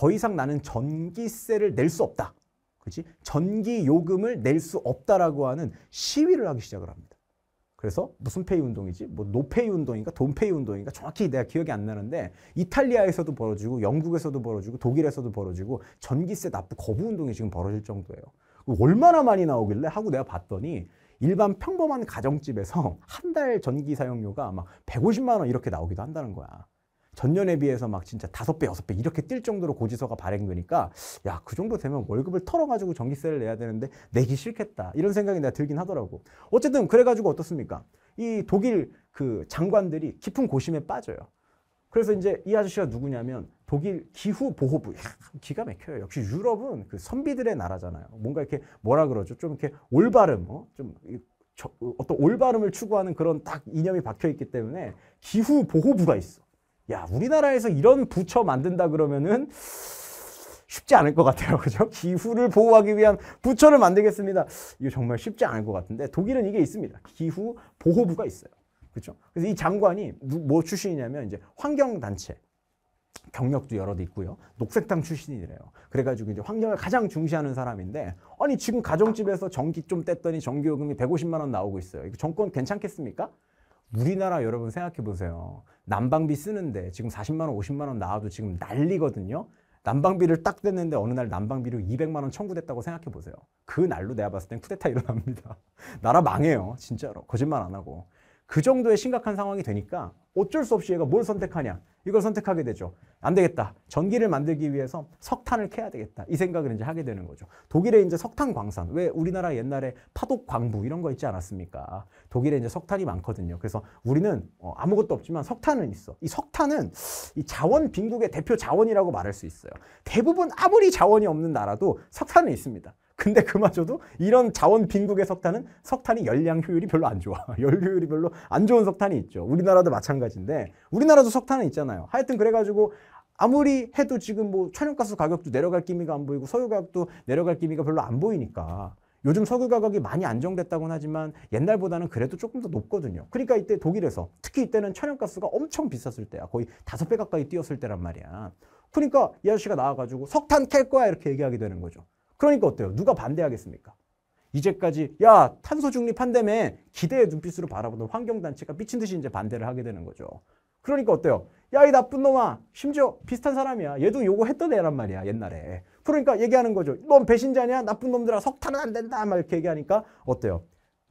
더 이상 나는 전기세를 낼 수 없다. 그렇지? 전기 요금을 낼 수 없다라고 하는 시위를 하기 시작을 합니다. 그래서 무슨 페이 운동이지? 뭐 노페이 운동인가 돈페이 운동인가 정확히 내가 기억이 안 나는데 이탈리아에서도 벌어지고 영국에서도 벌어지고 독일에서도 벌어지고 전기세 납부 거부 운동이 지금 벌어질 정도예요. 얼마나 많이 나오길래 하고 내가 봤더니 일반 평범한 가정집에서 한 달 전기 사용료가 아마 150만 원 이렇게 나오기도 한다는 거야. 전년에 비해서 막 진짜 다섯 배, 여섯 배 이렇게 뛸 정도로 고지서가 발행되니까 야, 그 정도 되면 월급을 털어가지고 전기세를 내야 되는데 내기 싫겠다. 이런 생각이 나 들긴 하더라고. 어쨌든 그래가지고 어떻습니까? 이 독일 그 장관들이 깊은 고심에 빠져요. 그래서 이제 이 아저씨가 누구냐면 독일 기후보호부. 야, 기가 막혀요. 역시 유럽은 그 선비들의 나라잖아요. 뭔가 이렇게 뭐라 그러죠? 좀 이렇게 올바름, 어? 좀 저, 어, 어떤 올바름을 추구하는 그런 딱 이념이 박혀 있기 때문에 기후보호부가 있어. 야, 우리나라에서 이런 부처 만든다 그러면은 쉽지 않을 것 같아요. 그죠? 기후를 보호하기 위한 부처를 만들겠습니다. 이거 정말 쉽지 않을 것 같은데 독일은 이게 있습니다. 기후 보호부가 있어요. 그죠? 그래서 이 장관이 뭐 출신이냐면 이제 환경 단체 경력도 여러 대 있고요. 녹색당 출신이래요. 그래가지고 이제 환경을 가장 중시하는 사람인데, 아니, 지금 가정집에서 전기 좀 뗐더니 전기요금이 150만원 나오고 있어요. 이거 정권 괜찮겠습니까? 우리나라 여러분 생각해 보세요. 난방비 쓰는데 지금 40만 원, 50만 원 나와도 지금 난리거든요. 난방비를 딱 댔는데 어느 날난방비를 200만 원 청구됐다고 생각해 보세요. 그 날로 내가 봤을 땐 쿠데타 일어납니다. 나라 망해요. 진짜로. 거짓말 안 하고. 그 정도의 심각한 상황이 되니까 어쩔 수 없이 얘가 뭘 선택하냐. 이걸 선택하게 되죠. 안 되겠다. 전기를 만들기 위해서 석탄을 캐야 되겠다. 이 생각을 이제 하게 되는 거죠. 독일의 이제 석탄 광산. 왜 우리나라 옛날에 파독 광부 이런 거 있지 않았습니까? 독일에 이제 석탄이 많거든요. 그래서 우리는 어, 아무것도 없지만 석탄은 있어. 이 석탄은 이 자원 빈국의 대표 자원이라고 말할 수 있어요. 대부분 아무리 자원이 없는 나라도 석탄은 있습니다. 근데 그마저도 이런 자원 빈국의 석탄은 석탄이 열량 효율이 별로 안 좋아. 열 효율이 별로 안 좋은 석탄이 있죠. 우리나라도 마찬가지인데 우리나라도 석탄은 있잖아요. 하여튼 그래가지고 아무리 해도 지금 뭐 천연가스 가격도 내려갈 기미가 안 보이고 석유 가격도 내려갈 기미가 별로 안 보이니까 요즘 석유 가격이 많이 안정됐다고는 하지만 옛날보다는 그래도 조금 더 높거든요. 그러니까 이때 독일에서 특히 이때는 천연가스가 엄청 비쌌을 때야. 거의 다섯 배 가까이 뛰었을 때란 말이야. 그러니까 이 아저씨가 나와가지고 석탄 캘 거야 이렇게 얘기하게 되는 거죠. 그러니까 어때요? 누가 반대하겠습니까? 이제까지 야 탄소 중립한다며 기대의 눈빛으로 바라보던 환경단체가 미친 듯이 이제 반대를 하게 되는 거죠. 그러니까 어때요? 야 이 나쁜 놈아 심지어 비슷한 사람이야. 얘도 요거 했던 애란 말이야 옛날에. 그러니까 얘기하는 거죠. 넌 배신자냐? 나쁜 놈들아 석탄은 안 된다. 막 이렇게 얘기하니까 어때요?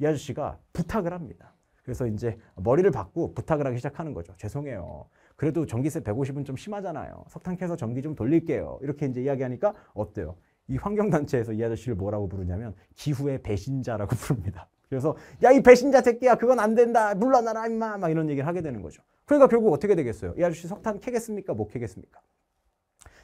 이 아저씨가 부탁을 합니다. 그래서 이제 머리를 받고 부탁을 하기 시작하는 거죠. 죄송해요. 그래도 전기세 150은 좀 심하잖아요. 석탄 캐서 전기 좀 돌릴게요. 이렇게 이제 이야기하니까 어때요? 이 환경단체에서 이 아저씨를 뭐라고 부르냐면 기후의 배신자라고 부릅니다. 그래서 야 이 배신자 새끼야 그건 안 된다 물러나라 임마 막 이런 얘기를 하게 되는 거죠. 그러니까 결국 어떻게 되겠어요? 이 아저씨 석탄 캐겠습니까? 못 캐겠습니까?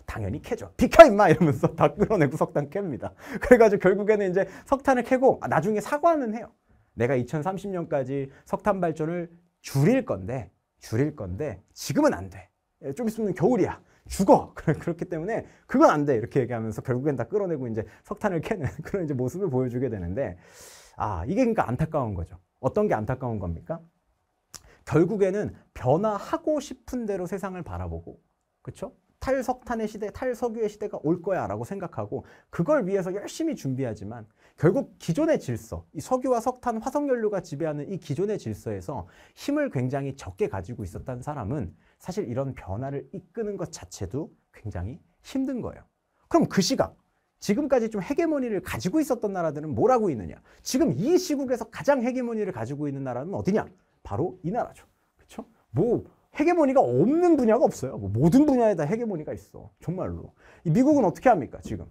당연히 캐죠. 비켜 임마 이러면서 다 끌어내고 석탄 캡니다. 그래가지고 결국에는 이제 석탄을 캐고 아, 나중에 사과는 해요. 내가 2030년까지 석탄 발전을 줄일 건데 줄일 건데 지금은 안 돼. 좀 있으면 겨울이야. 죽어. 그렇기 때문에 그건 안 돼. 이렇게 얘기하면서 결국엔 다 끌어내고 이제 석탄을 캐는 그런 이제 모습을 보여주게 되는데 아, 이게 그러니까 안타까운 거죠. 어떤 게 안타까운 겁니까? 결국에는 변화하고 싶은 대로 세상을 바라보고 그렇죠? 탈석탄의 시대, 탈석유의 시대가 올 거야라고 생각하고 그걸 위해서 열심히 준비하지만 결국 기존의 질서, 이 석유와 석탄, 화석연료가 지배하는 이 기존의 질서에서 힘을 굉장히 적게 가지고 있었다는 사람은 사실 이런 변화를 이끄는 것 자체도 굉장히 힘든 거예요. 그럼 그 시각, 지금까지 좀 헤게모니를 가지고 있었던 나라들은 뭘 하고 있느냐? 지금 이 시국에서 가장 헤게모니를 가지고 있는 나라는 어디냐? 바로 이 나라죠. 그렇죠? 뭐 헤게모니가 없는 분야가 없어요. 뭐 모든 분야에 다 헤게모니가 있어. 정말로. 미국은 어떻게 합니까, 지금?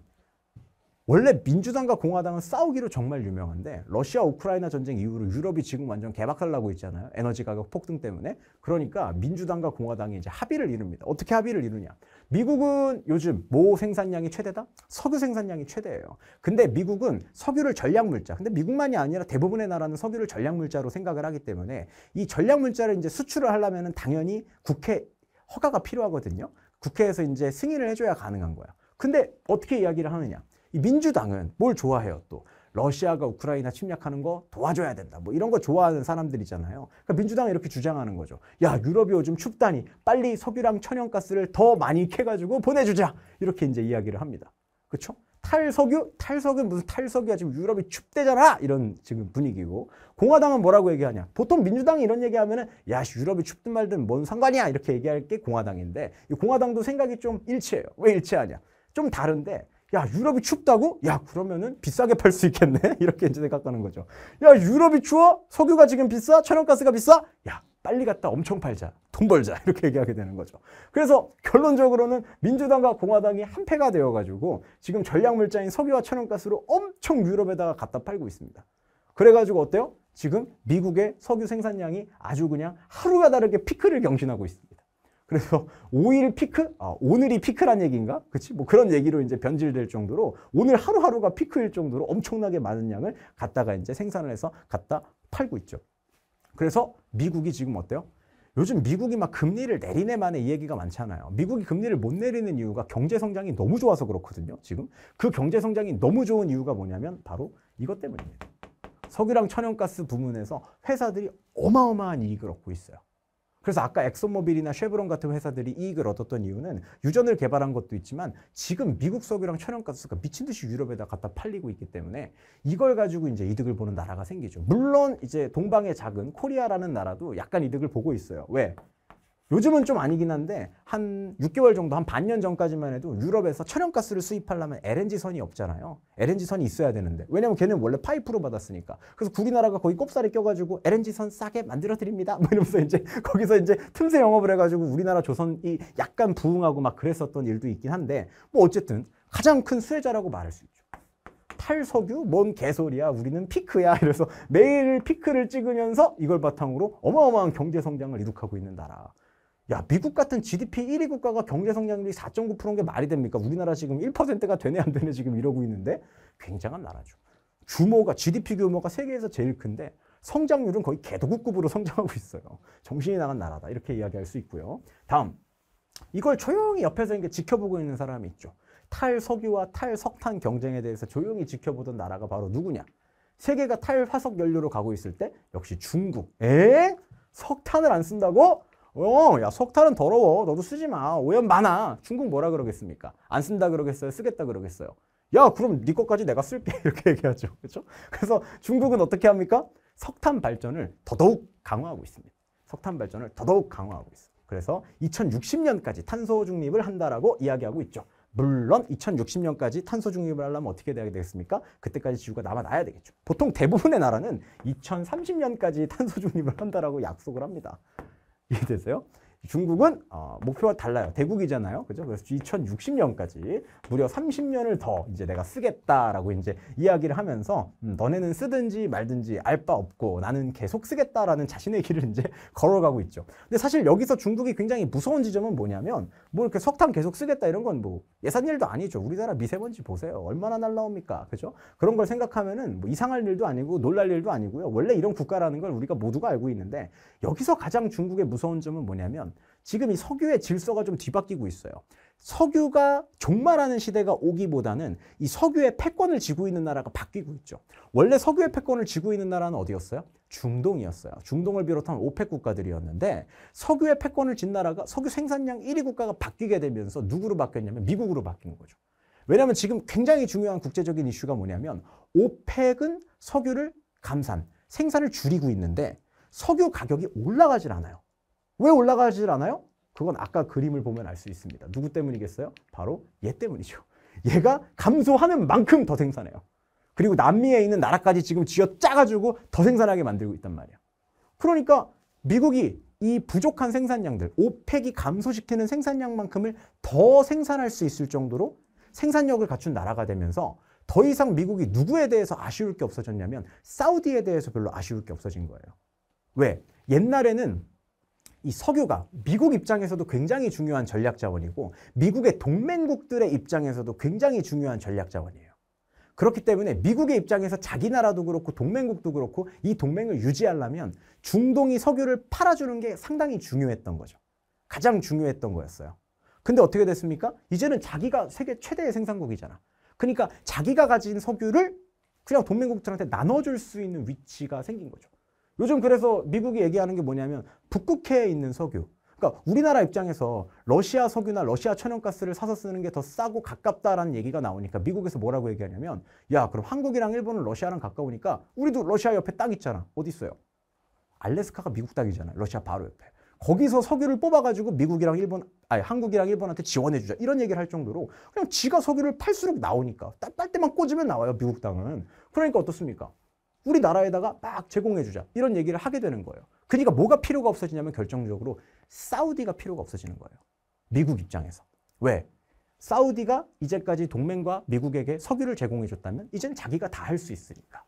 원래 민주당과 공화당은 싸우기로 정말 유명한데 러시아 우크라이나 전쟁 이후로 유럽이 지금 완전 개박하려고 있잖아요. 에너지 가격 폭등 때문에. 그러니까 민주당과 공화당이 이제 합의를 이룹니다. 어떻게 합의를 이루냐? 미국은 요즘 모 생산량이 최대다? 석유 생산량이 최대예요. 근데 미국은 석유를 전략 물자. 근데 미국만이 아니라 대부분의 나라는 석유를 전략 물자로 생각을 하기 때문에 이 전략 물자를 이제 수출을 하려면 당연히 국회 허가가 필요하거든요. 국회에서 이제 승인을 해줘야 가능한 거야. 근데 어떻게 이야기를 하느냐? 이 민주당은 뭘 좋아해요 또 러시아가 우크라이나 침략하는 거 도와줘야 된다. 뭐 이런 거 좋아하는 사람들이잖아요. 그러니까 민주당이 이렇게 주장하는 거죠. 야, 유럽이 요즘 춥다니 빨리 석유랑 천연가스를 더 많이 캐가지고 보내주자. 이렇게 이제 이야기를 합니다. 그렇죠? 탈석유? 탈석은 무슨 탈석이야 지금 유럽이 춥대잖아 이런 지금 분위기고 공화당은 뭐라고 얘기하냐 보통 민주당이 이런 얘기하면은 야 유럽이 춥든 말든 뭔 상관이야 이렇게 얘기할 게 공화당인데 이 공화당도 생각이 좀 일치해요 왜 일치하냐 좀 다른데 야, 유럽이 춥다고? 야, 그러면은 비싸게 팔 수 있겠네? 이렇게 이제 생각하는 거죠. 야, 유럽이 추워? 석유가 지금 비싸? 천연가스가 비싸? 야, 빨리 갔다 엄청 팔자. 돈 벌자. 이렇게 얘기하게 되는 거죠. 그래서 결론적으로는 민주당과 공화당이 한패가 되어가지고 지금 전략물자인 석유와 천연가스로 엄청 유럽에다가 갖다 팔고 있습니다. 그래가지고 어때요? 지금 미국의 석유 생산량이 아주 그냥 하루가 다르게 피크를 경신하고 있습니다. 그래서 5일 피크? 아, 오늘이 피크란 얘기인가? 그치? 뭐 그런 얘기로 이제 변질될 정도로 오늘 하루하루가 피크일 정도로 엄청나게 많은 양을 갖다가 이제 생산을 해서 갖다 팔고 있죠. 그래서 미국이 지금 어때요? 요즘 미국이 막 금리를 내리네만에 이 얘기가 많잖아요. 미국이 금리를 못 내리는 이유가 경제 성장이 너무 좋아서 그렇거든요. 지금 그 경제 성장이 너무 좋은 이유가 뭐냐면 바로 이것 때문입니다. 석유랑 천연가스 부문에서 회사들이 어마어마한 이익을 얻고 있어요. 그래서 아까 엑소모빌이나 쉐브론 같은 회사들이 이익을 얻었던 이유는 유전을 개발한 것도 있지만 지금 미국 석유랑 천연가스가 미친 듯이 유럽에다 갖다 팔리고 있기 때문에 이걸 가지고 이제 이득을 보는 나라가 생기죠. 물론 이제 동방의 작은 코리아라는 나라도 약간 이득을 보고 있어요. 왜? 요즘은 좀 아니긴 한데 한 6개월 정도 한 반년 전까지만 해도 유럽에서 천연가스를 수입하려면 LNG선이 없잖아요. LNG선이 있어야 되는데 왜냐면 걔는 원래 파이프로 받았으니까 그래서 우리나라가 거의 꼽사리 껴가지고 LNG선 싸게 만들어 드립니다. 뭐 이러면서 이제 거기서 이제 틈새 영업을 해가지고 우리나라 조선이 약간 부흥하고 막 그랬었던 일도 있긴 한데 뭐 어쨌든 가장 큰 수혜자라고 말할 수 있죠. 탈석유? 뭔 개소리야. 우리는 피크야. 이래서 매일 피크를 찍으면서 이걸 바탕으로 어마어마한 경제 성장을 이룩하고 있는 나라. 야 미국 같은 GDP 1위 국가가 경제 성장률이 4.9%인 게 말이 됩니까? 우리나라 지금 1%가 되네 안 되네 지금 이러고 있는데 굉장한 나라죠. 규모가 GDP 규모가 세계에서 제일 큰데 성장률은 거의 개도국급으로 성장하고 있어요. 정신이 나간 나라다 이렇게 이야기할 수 있고요. 다음 이걸 조용히 옆에서 이렇게 지켜보고 있는 사람이 있죠. 탈석유와 탈석탄 경쟁에 대해서 조용히 지켜보던 나라가 바로 누구냐? 세계가 탈화석 연료로 가고 있을 때 역시 중국. 에? 석탄을 안 쓴다고? 어, 야, 석탄은 더러워. 너도 쓰지 마. 오염 많아. 중국 뭐라 그러겠습니까? 안 쓴다 그러겠어요? 쓰겠다 그러겠어요? 야, 그럼 네 것까지 내가 쓸게. 이렇게 얘기하죠. 그렇죠? 그래서 중국은 어떻게 합니까? 석탄 발전을 더더욱 강화하고 있습니다. 석탄 발전을 더더욱 강화하고 있어요. 그래서 2060년까지 탄소 중립을 한다라고 이야기하고 있죠. 물론 2060년까지 탄소 중립을 하려면 어떻게 돼야 되겠습니까? 그때까지 지구가 남아나야 되겠죠. 보통 대부분의 나라는 2030년까지 탄소 중립을 한다라고 약속을 합니다. 이해되세요? 중국은 어, 목표가 달라요. 대국이잖아요. 그죠? 그래서 2060년까지 무려 30년을 더 이제 내가 쓰겠다라고 이제 이야기를 하면서 음, 너네는 쓰든지 말든지 알 바 없고 나는 계속 쓰겠다라는 자신의 길을 이제 걸어가고 있죠. 근데 사실 여기서 중국이 굉장히 무서운 지점은 뭐냐면 뭐 이렇게 석탄 계속 쓰겠다 이런 건 뭐 예산 일도 아니죠. 우리나라 미세먼지 보세요. 얼마나 날라옵니까? 그죠? 그런 걸 생각하면은 뭐 이상할 일도 아니고 놀랄 일도 아니고요. 원래 이런 국가라는 걸 우리가 모두가 알고 있는데 여기서 가장 중국의 무서운 점은 뭐냐면 지금 이 석유의 질서가 좀 뒤바뀌고 있어요. 석유가 종말하는 시대가 오기보다는 이 석유의 패권을 지고 있는 나라가 바뀌고 있죠. 원래 석유의 패권을 지고 있는 나라는 어디였어요? 중동이었어요. 중동을 비롯한 오펙 국가들이었는데 석유의 패권을 진 나라가 석유 생산량 1위 국가가 바뀌게 되면서 누구로 바뀌었냐면 미국으로 바뀐 거죠. 왜냐하면 지금 굉장히 중요한 국제적인 이슈가 뭐냐면 오펙은 석유를 감산, 생산을 줄이고 있는데 석유 가격이 올라가질 않아요. 왜 올라가질 않아요? 그건 아까 그림을 보면 알 수 있습니다. 누구 때문이겠어요? 바로 얘 때문이죠. 얘가 감소하는 만큼 더 생산해요. 그리고 남미에 있는 나라까지 지금 쥐어 짜가지고 더 생산하게 만들고 있단 말이야. 그러니까 미국이 이 부족한 생산량들, 오펙이 감소시키는 생산량만큼을 더 생산할 수 있을 정도로 생산력을 갖춘 나라가 되면서 더 이상 미국이 누구에 대해서 아쉬울 게 없어졌냐면 사우디에 대해서 별로 아쉬울 게 없어진 거예요. 왜? 옛날에는 이 석유가 미국 입장에서도 굉장히 중요한 전략 자원이고 미국의 동맹국들의 입장에서도 굉장히 중요한 전략 자원이에요. 그렇기 때문에 미국의 입장에서 자기 나라도 그렇고 동맹국도 그렇고 이 동맹을 유지하려면 중동이 석유를 팔아주는 게 상당히 중요했던 거죠. 가장 중요했던 거였어요. 근데 어떻게 됐습니까? 이제는 자기가 세계 최대의 생산국이잖아. 그러니까 자기가 가진 석유를 그냥 동맹국들한테 나눠줄 수 있는 위치가 생긴 거죠. 요즘 그래서 미국이 얘기하는 게 뭐냐면 북극해에 있는 석유. 그러니까 우리나라 입장에서 러시아 석유나 러시아 천연가스를 사서 쓰는 게 더 싸고 가깝다라는 얘기가 나오니까 미국에서 뭐라고 얘기하냐면 야 그럼 한국이랑 일본은 러시아랑 가까우니까 우리도 러시아 옆에 딱 있잖아. 어디 있어요? 알래스카가 미국 땅이잖아. 요 러시아 바로 옆에. 거기서 석유를 뽑아가지고 미국이랑 일본, 아니 한국이랑 일본한테 지원해주자 이런 얘기를 할 정도로 그냥 지가 석유를 팔수록 나오니까 딸, 딸 때만 꽂으면 나와요 미국 땅은. 그러니까 어떻습니까? 우리나라에다가 막 제공해주자 이런 얘기를 하게 되는 거예요. 그러니까 뭐가 필요가 없어지냐면 결정적으로 사우디가 필요가 없어지는 거예요. 미국 입장에서. 왜? 사우디가 이제까지 동맹과 미국에게 석유를 제공해줬다면 이젠 자기가 다 할 수 있으니까.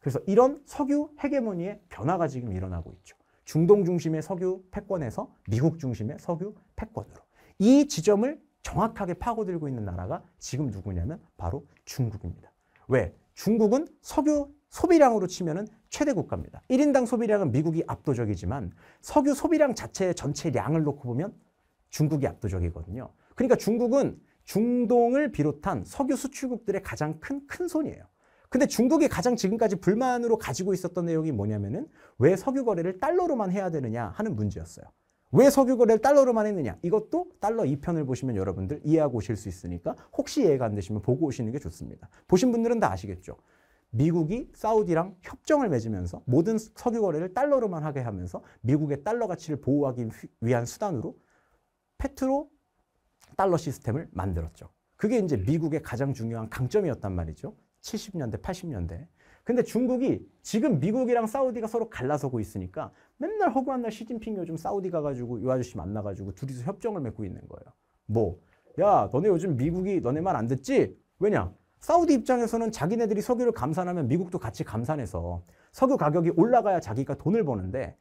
그래서 이런 석유 헤게모니의 변화가 지금 일어나고 있죠. 중동 중심의 석유 패권에서 미국 중심의 석유 패권으로. 이 지점을 정확하게 파고들고 있는 나라가 지금 누구냐면 바로 중국입니다. 왜? 중국은 석유 소비량으로 치면 최대 국가입니다. 1인당 소비량은 미국이 압도적이지만 석유 소비량 자체의 전체 량을 놓고 보면 중국이 압도적이거든요. 그러니까 중국은 중동을 비롯한 석유 수출국들의 가장 큰 큰손이에요. 근데 중국이 가장 지금까지 불만으로 가지고 있었던 내용이 뭐냐면은 왜 석유 거래를 달러로만 해야 되느냐 하는 문제였어요. 왜 석유 거래를 달러로만 했느냐? 이것도 달러 2편을 보시면 여러분들 이해하고 오실 수 있으니까 혹시 이해가 안 되시면 보고 오시는 게 좋습니다. 보신 분들은 다 아시겠죠? 미국이 사우디랑 협정을 맺으면서 모든 석유 거래를 달러로만 하게 하면서 미국의 달러 가치를 보호하기 위한 수단으로 페트로 달러 시스템을 만들었죠. 그게 이제 미국의 가장 중요한 강점이었단 말이죠. 70년대, 80년대. 근데 중국이 지금 미국이랑 사우디가 서로 갈라서고 있으니까 맨날 허구한 날 시진핑 요즘 사우디 가가지고 이 아저씨 만나가지고 둘이서 협정을 맺고 있는 거예요. 뭐, 야, 너네 요즘 미국이 너네 말 안 듣지? 왜냐? 사우디 입장에서는 자기네들이 석유를 감산하면 미국도 같이 감산해서 석유 가격이 올라가야 자기가 돈을 버는데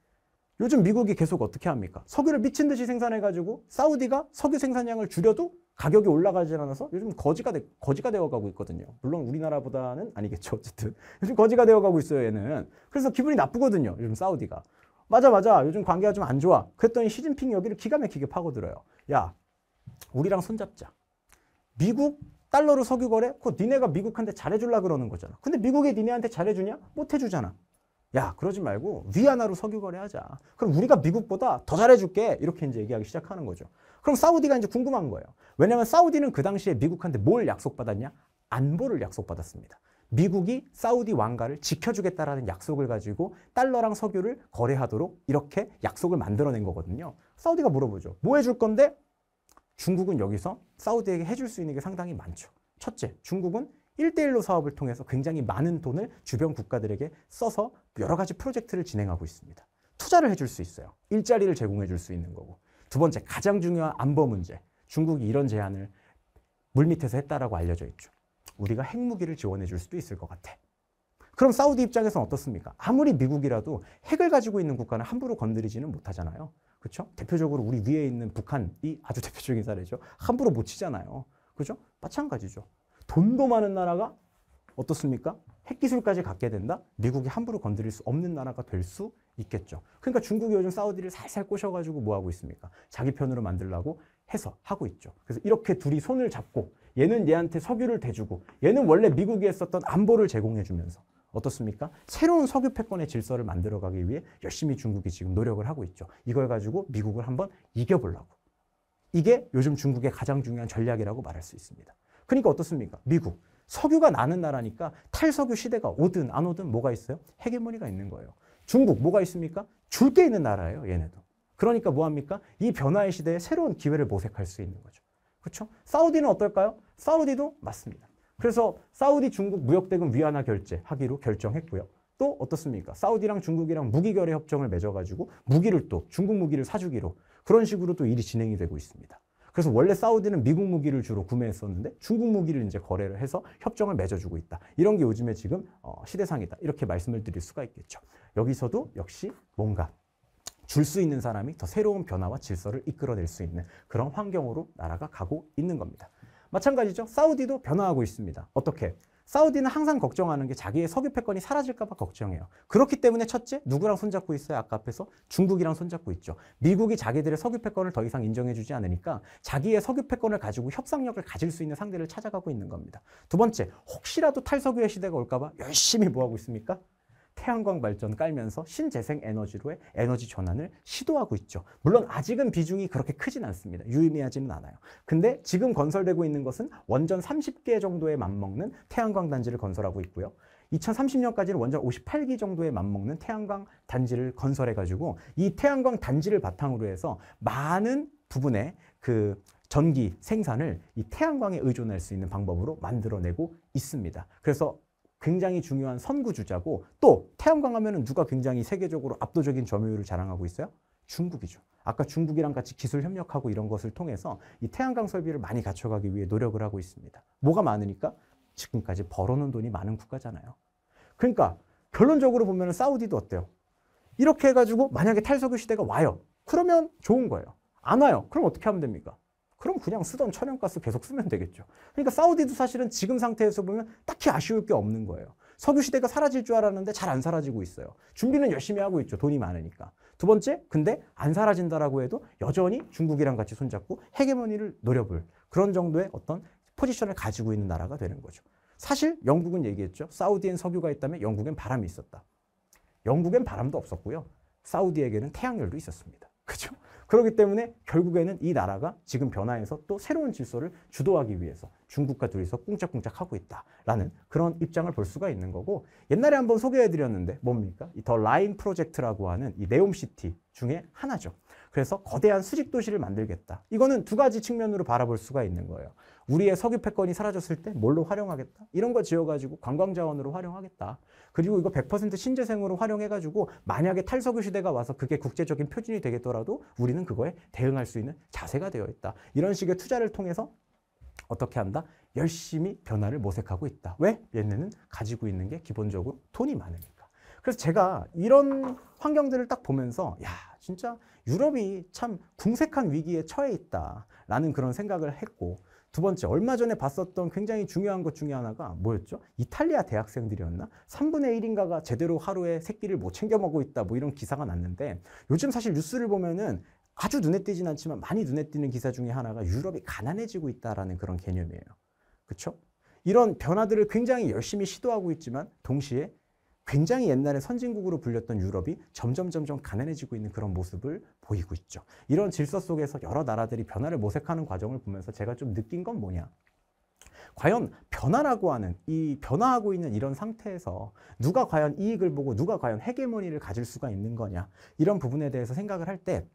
요즘 미국이 계속 어떻게 합니까? 석유를 미친 듯이 생산해가지고 사우디가 석유 생산량을 줄여도 가격이 올라가지 않아서 요즘 거지가 되, 거지가 되어가고 있거든요. 물론 우리나라보다는 아니겠죠. 어쨌든 요즘 거지가 되어가고 있어요. 얘는 그래서 기분이 나쁘거든요. 요즘 사우디가 맞아 맞아 요즘 관계가 좀 안 좋아. 그랬더니 시진핑 여기를 기가 막히게 파고들어요. 야 우리랑 손잡자. 미국 달러로 석유 거래? 그 니네가 미국한테 잘해줄라 그러는 거잖아. 근데 미국이 니네한테 잘해주냐? 못해주잖아. 야 그러지 말고 위안화로 석유 거래하자. 그럼 우리가 미국보다 더 잘해줄게. 이렇게 이제 얘기하기 시작하는 거죠. 그럼 사우디가 이제 궁금한 거예요. 왜냐하면 사우디는 그 당시에 미국한테 뭘 약속받았냐? 안보를 약속받았습니다. 미국이 사우디 왕가를 지켜주겠다라는 약속을 가지고 달러랑 석유를 거래하도록 이렇게 약속을 만들어낸 거거든요. 사우디가 물어보죠. 뭐 해줄 건데? 중국은 여기서 사우디에게 해줄 수 있는 게 상당히 많죠. 첫째, 중국은 일대일로 사업을 통해서 굉장히 많은 돈을 주변 국가들에게 써서 여러 가지 프로젝트를 진행하고 있습니다. 투자를 해줄 수 있어요. 일자리를 제공해 줄 수 있는 거고. 두 번째 가장 중요한 안보 문제. 중국이 이런 제안을 물밑에서 했다라고 알려져 있죠. 우리가 핵무기를 지원해 줄 수도 있을 것 같아. 그럼 사우디 입장에서는 어떻습니까? 아무리 미국이라도 핵을 가지고 있는 국가는 함부로 건드리지는 못하잖아요. 그렇죠? 대표적으로 우리 위에 있는 북한이 아주 대표적인 사례죠. 함부로 못 치잖아요. 그죠? 렇 마찬가지죠. 돈도 많은 나라가 어떻습니까? 핵기술까지 갖게 된다? 미국이 함부로 건드릴 수 없는 나라가 될 수 있겠죠. 그러니까 중국이 요즘 사우디를 살살 꼬셔가지고 뭐하고 있습니까? 자기 편으로 만들라고 해서 하고 있죠. 그래서 이렇게 둘이 손을 잡고 얘는 얘한테 석유를 대주고 얘는 원래 미국이 했었던 안보를 제공해주면서 어떻습니까? 새로운 석유 패권의 질서를 만들어가기 위해 열심히 중국이 지금 노력을 하고 있죠. 이걸 가지고 미국을 한번 이겨보려고. 이게 요즘 중국의 가장 중요한 전략이라고 말할 수 있습니다. 그러니까 어떻습니까? 미국. 석유가 나는 나라니까 탈석유 시대가 오든 안 오든 뭐가 있어요? 헤게모니가 있는 거예요. 중국 뭐가 있습니까? 줄 게 있는 나라예요, 얘네도. 그러니까 뭐 합니까? 이 변화의 시대에 새로운 기회를 모색할 수 있는 거죠. 그렇죠? 사우디는 어떨까요? 사우디도 맞습니다. 그래서 사우디 중국 무역 대금 위안화 결제 하기로 결정했고요. 또 어떻습니까? 사우디랑 중국이랑 무기 결의 협정을 맺어 가지고 무기를 또 중국 무기를 사주기로 그런 식으로 또 일이 진행이 되고 있습니다. 그래서 원래 사우디는 미국 무기를 주로 구매했었는데 중국 무기를 이제 거래를 해서 협정을 맺어주고 있다. 이런 게 요즘에 지금 어, 시대상이다. 이렇게 말씀을 드릴 수가 있겠죠. 여기서도 역시 뭔가 줄 수 있는 사람이 더 새로운 변화와 질서를 이끌어낼 수 있는 그런 환경으로 나라가 가고 있는 겁니다. 마찬가지죠. 사우디도 변화하고 있습니다. 어떻게? 사우디는 항상 걱정하는 게 자기의 석유 패권이 사라질까 봐 걱정해요. 그렇기 때문에 첫째, 누구랑 손잡고 있어요? 아까 앞에서 중국이랑 손잡고 있죠. 미국이 자기들의 석유 패권을 더 이상 인정해 주지 않으니까 자기의 석유 패권을 가지고 협상력을 가질 수 있는 상대를 찾아가고 있는 겁니다. 두 번째, 혹시라도 탈석유의 시대가 올까 봐 열심히 뭐 하고 있습니까? 태양광 발전 깔면서 신재생 에너지로의 에너지 전환을 시도하고 있죠. 물론 아직은 비중이 그렇게 크진 않습니다. 유의미하지는 않아요. 근데 지금 건설되고 있는 것은 원전 30개 정도에 맞먹는 태양광 단지를 건설하고 있고요. 2030년까지는 원전 58기 정도에 맞먹는 태양광 단지를 건설해가지고 이 태양광 단지를 바탕으로 해서 많은 부분의 그 전기 생산을 이 태양광에 의존할 수 있는 방법으로 만들어내고 있습니다. 그래서 굉장히 중요한 선구주자고 또 태양광 하면은 누가 굉장히 세계적으로 압도적인 점유율을 자랑하고 있어요? 중국이죠. 아까 중국이랑 같이 기술 협력하고 이런 것을 통해서 이 태양광 설비를 많이 갖춰가기 위해 노력을 하고 있습니다. 뭐가 많으니까 지금까지 벌어놓은 돈이 많은 국가잖아요. 그러니까 결론적으로 보면 사우디도 어때요? 이렇게 해가지고 만약에 탈석유 시대가 와요. 그러면 좋은 거예요. 안 와요. 그럼 어떻게 하면 됩니까? 그럼 그냥 쓰던 천연가스 계속 쓰면 되겠죠. 그러니까 사우디도 사실은 지금 상태에서 보면 딱히 아쉬울 게 없는 거예요. 석유 시대가 사라질 줄 알았는데 잘 안 사라지고 있어요. 준비는 열심히 하고 있죠. 돈이 많으니까. 두 번째, 근데 안 사라진다라고 해도 여전히 중국이랑 같이 손잡고 헤게모니를 노려볼 그런 정도의 어떤 포지션을 가지고 있는 나라가 되는 거죠. 사실 영국은 얘기했죠. 사우디엔 석유가 있다면 영국엔 바람이 있었다. 영국엔 바람도 없었고요. 사우디에게는 태양열도 있었습니다. 그죠? 그렇기 때문에 결국에는 이 나라가 지금 변화해서 또 새로운 질서를 주도하기 위해서 중국과 둘이서 꿍짝꿍짝 하고 있다라는 그런 입장을 볼 수가 있는 거고 옛날에 한번 소개해드렸는데 뭡니까? 이 더 라인 프로젝트라고 하는 이 네옴시티 중에 하나죠. 그래서 거대한 수직 도시를 만들겠다. 이거는 두 가지 측면으로 바라볼 수가 있는 거예요. 우리의 석유 패권이 사라졌을 때 뭘로 활용하겠다? 이런 거 지어가지고 관광 자원으로 활용하겠다. 그리고 이거 100% 신재생으로 활용해가지고 만약에 탈석유 시대가 와서 그게 국제적인 표준이 되겠더라도 우리는 그거에 대응할 수 있는 자세가 되어 있다. 이런 식의 투자를 통해서 어떻게 한다? 열심히 변화를 모색하고 있다. 왜? 얘네는 가지고 있는 게 기본적으로 돈이 많으니까. 그래서 제가 이런 환경들을 딱 보면서 야 진짜 유럽이 참 궁색한 위기에 처해 있다라는 그런 생각을 했고 두 번째 얼마 전에 봤었던 굉장히 중요한 것 중에 하나가 뭐였죠? 이탈리아 대학생들이었나? 3분의 1인가가 제대로 하루에 새끼를 못 챙겨 먹고 있다 뭐 이런 기사가 났는데 요즘 사실 뉴스를 보면은 아주 눈에 띄진 않지만 많이 눈에 띄는 기사 중에 하나가 유럽이 가난해지고 있다라는 그런 개념이에요. 그렇죠? 이런 변화들을 굉장히 열심히 시도하고 있지만 동시에 굉장히 옛날에 선진국으로 불렸던 유럽이 점점 점점 가난해지고 있는 그런 모습을 보이고 있죠. 이런 질서 속에서 여러 나라들이 변화를 모색하는 과정을 보면서 제가 좀 느낀 건 뭐냐? 과연 변화라고 하는 이 변화하고 있는 이런 상태에서 누가 과연 이익을 보고 누가 과연 헤게모니를 가질 수가 있는 거냐 이런 부분에 대해서 생각을 할때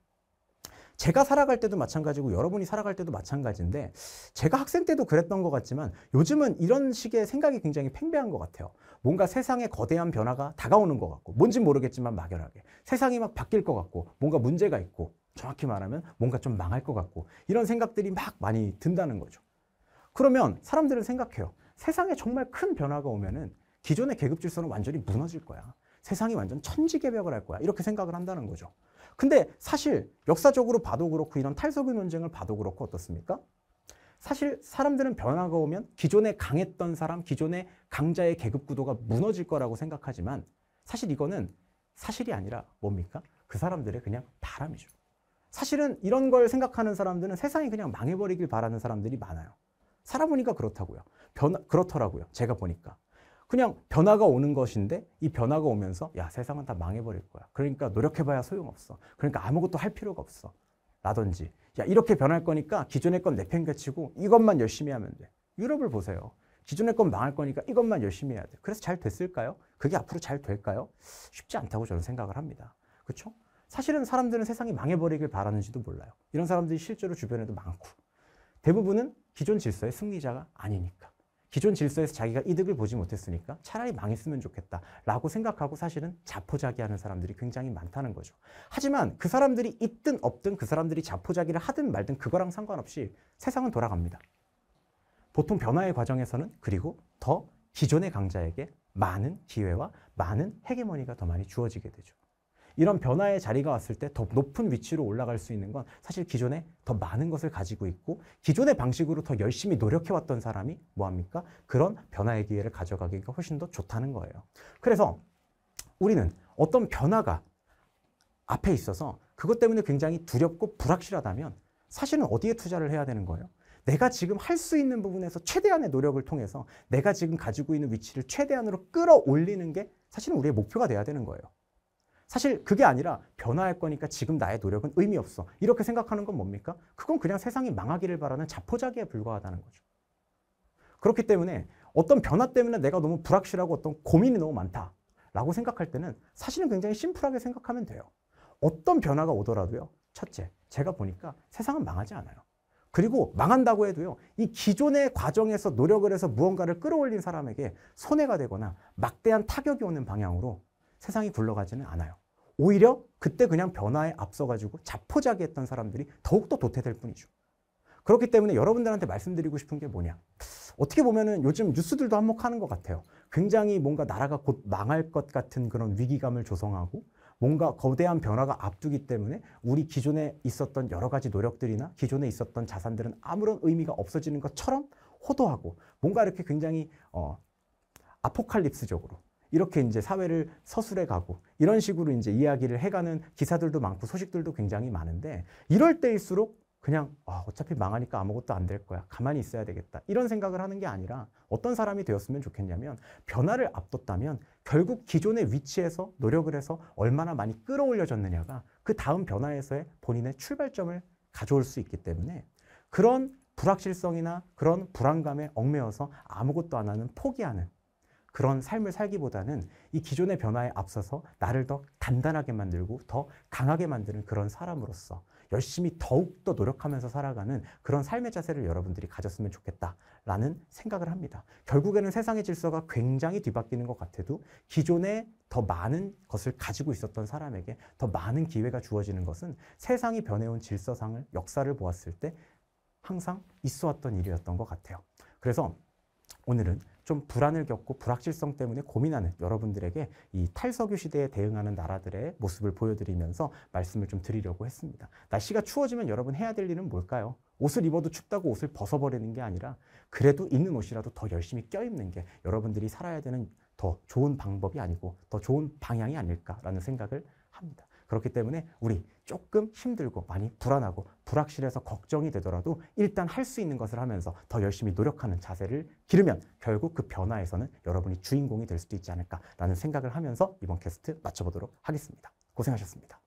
제가 살아갈 때도 마찬가지고 여러분이 살아갈 때도 마찬가지인데 제가 학생 때도 그랬던 것 같지만 요즘은 이런 식의 생각이 굉장히 팽배한 것 같아요. 뭔가 세상에 거대한 변화가 다가오는 것 같고 뭔진 모르겠지만 막연하게 세상이 막 바뀔 것 같고 뭔가 문제가 있고 정확히 말하면 뭔가 좀 망할 것 같고 이런 생각들이 막 많이 든다는 거죠. 그러면 사람들은 생각해요. 세상에 정말 큰 변화가 오면은 기존의 계급 질서는 완전히 무너질 거야. 세상이 완전 천지개벽을 할 거야. 이렇게 생각을 한다는 거죠. 근데 사실 역사적으로 봐도 그렇고 이런 탈석의 논쟁을 봐도 그렇고 어떻습니까? 사실 사람들은 변화가 오면 기존에 강했던 사람, 기존의 강자의 계급 구도가 무너질 거라고 생각하지만 사실 이거는 사실이 아니라 뭡니까? 그 사람들의 그냥 바람이죠. 사실은 이런 걸 생각하는 사람들은 세상이 그냥 망해버리길 바라는 사람들이 많아요. 살아보니까 그렇다고요. 변 그렇더라고요. 제가 보니까. 그냥 변화가 오는 것인데 이 변화가 오면서 야 세상은 다 망해버릴 거야. 그러니까 노력해봐야 소용없어. 그러니까 아무것도 할 필요가 없어. 라든지 야 이렇게 변할 거니까 기존의 건 내팽개치고 이것만 열심히 하면 돼. 유럽을 보세요. 기존의 건 망할 거니까 이것만 열심히 해야 돼. 그래서 잘 됐을까요? 그게 앞으로 잘 될까요? 쉽지 않다고 저는 생각을 합니다. 그렇죠? 사실은 사람들은 세상이 망해버리길 바라는지도 몰라요. 이런 사람들이 실제로 주변에도 많고 대부분은 기존 질서의 승리자가 아니니까. 기존 질서에서 자기가 이득을 보지 못했으니까 차라리 망했으면 좋겠다라고 생각하고 사실은 자포자기하는 사람들이 굉장히 많다는 거죠. 하지만 그 사람들이 있든 없든 그 사람들이 자포자기를 하든 말든 그거랑 상관없이 세상은 돌아갑니다. 보통 변화의 과정에서는 그리고 더 기존의 강자에게 많은 기회와 많은 헤게머니가더 많이 주어지게 되죠. 이런 변화의 자리가 왔을 때 더 높은 위치로 올라갈 수 있는 건 사실 기존에 더 많은 것을 가지고 있고 기존의 방식으로 더 열심히 노력해왔던 사람이 뭐합니까? 그런 변화의 기회를 가져가기가 훨씬 더 좋다는 거예요. 그래서 우리는 어떤 변화가 앞에 있어서 그것 때문에 굉장히 두렵고 불확실하다면 사실은 어디에 투자를 해야 되는 거예요? 내가 지금 할 수 있는 부분에서 최대한의 노력을 통해서 내가 지금 가지고 있는 위치를 최대한으로 끌어올리는 게 사실은 우리의 목표가 돼야 되는 거예요. 사실 그게 아니라 변화할 거니까 지금 나의 노력은 의미 없어. 이렇게 생각하는 건 뭡니까? 그건 그냥 세상이 망하기를 바라는 자포자기에 불과하다는 거죠. 그렇기 때문에 어떤 변화 때문에 내가 너무 불확실하고 어떤 고민이 너무 많다라고 생각할 때는 사실은 굉장히 심플하게 생각하면 돼요. 어떤 변화가 오더라도요. 첫째, 제가 보니까 세상은 망하지 않아요. 그리고 망한다고 해도요. 이 기존의 과정에서 노력을 해서 무언가를 끌어올린 사람에게 손해가 되거나 막대한 타격이 오는 방향으로 세상이 굴러가지는 않아요. 오히려 그때 그냥 변화에 앞서가지고 자포자기했던 사람들이 더욱더 도태될 뿐이죠. 그렇기 때문에 여러분들한테 말씀드리고 싶은 게 뭐냐. 어떻게 보면은 요즘 뉴스들도 한몫하는 것 같아요. 굉장히 뭔가 나라가 곧 망할 것 같은 그런 위기감을 조성하고 뭔가 거대한 변화가 앞두기 때문에 우리 기존에 있었던 여러 가지 노력들이나 기존에 있었던 자산들은 아무런 의미가 없어지는 것처럼 호도하고 뭔가 이렇게 굉장히 어, 아포칼립스적으로 이렇게 이제 사회를 서술해 가고 이런 식으로 이제 이야기를 해가는 기사들도 많고 소식들도 굉장히 많은데 이럴 때일수록 그냥 아, 어차피 망하니까 아무것도 안 될 거야. 가만히 있어야 되겠다. 이런 생각을 하는 게 아니라 어떤 사람이 되었으면 좋겠냐면 변화를 앞뒀다면 결국 기존의 위치에서 노력을 해서 얼마나 많이 끌어올려졌느냐가 그 다음 변화에서의 본인의 출발점을 가져올 수 있기 때문에 그런 불확실성이나 그런 불안감에 얽매여서 아무것도 안 하는 포기하는 그런 삶을 살기보다는 이 기존의 변화에 앞서서 나를 더 단단하게 만들고 더 강하게 만드는 그런 사람으로서 열심히 더욱더 노력하면서 살아가는 그런 삶의 자세를 여러분들이 가졌으면 좋겠다라는 생각을 합니다. 결국에는 세상의 질서가 굉장히 뒤바뀌는 것 같아도 기존에 더 많은 것을 가지고 있었던 사람에게 더 많은 기회가 주어지는 것은 세상이 변해온 질서상을 역사를 보았을 때 항상 있어왔던 일이었던 것 같아요. 그래서 오늘은 좀 불안을 겪고 불확실성 때문에 고민하는 여러분들에게 이 탈석유 시대에 대응하는 나라들의 모습을 보여드리면서 말씀을 좀 드리려고 했습니다. 날씨가 추워지면 여러분 해야 될 일은 뭘까요? 옷을 입어도 춥다고 옷을 벗어버리는 게 아니라 그래도 있는 옷이라도 더 열심히 껴입는 게 여러분들이 살아야 되는 더 좋은 방법이 아니고 더 좋은 방향이 아닐까라는 생각을 합니다. 그렇기 때문에 우리 조금 힘들고 많이 불안하고 불확실해서 걱정이 되더라도 일단 할 수 있는 것을 하면서 더 열심히 노력하는 자세를 기르면 결국 그 변화에서는 여러분이 주인공이 될 수도 있지 않을까라는 생각을 하면서 이번 캐스트 마쳐보도록 하겠습니다. 고생하셨습니다.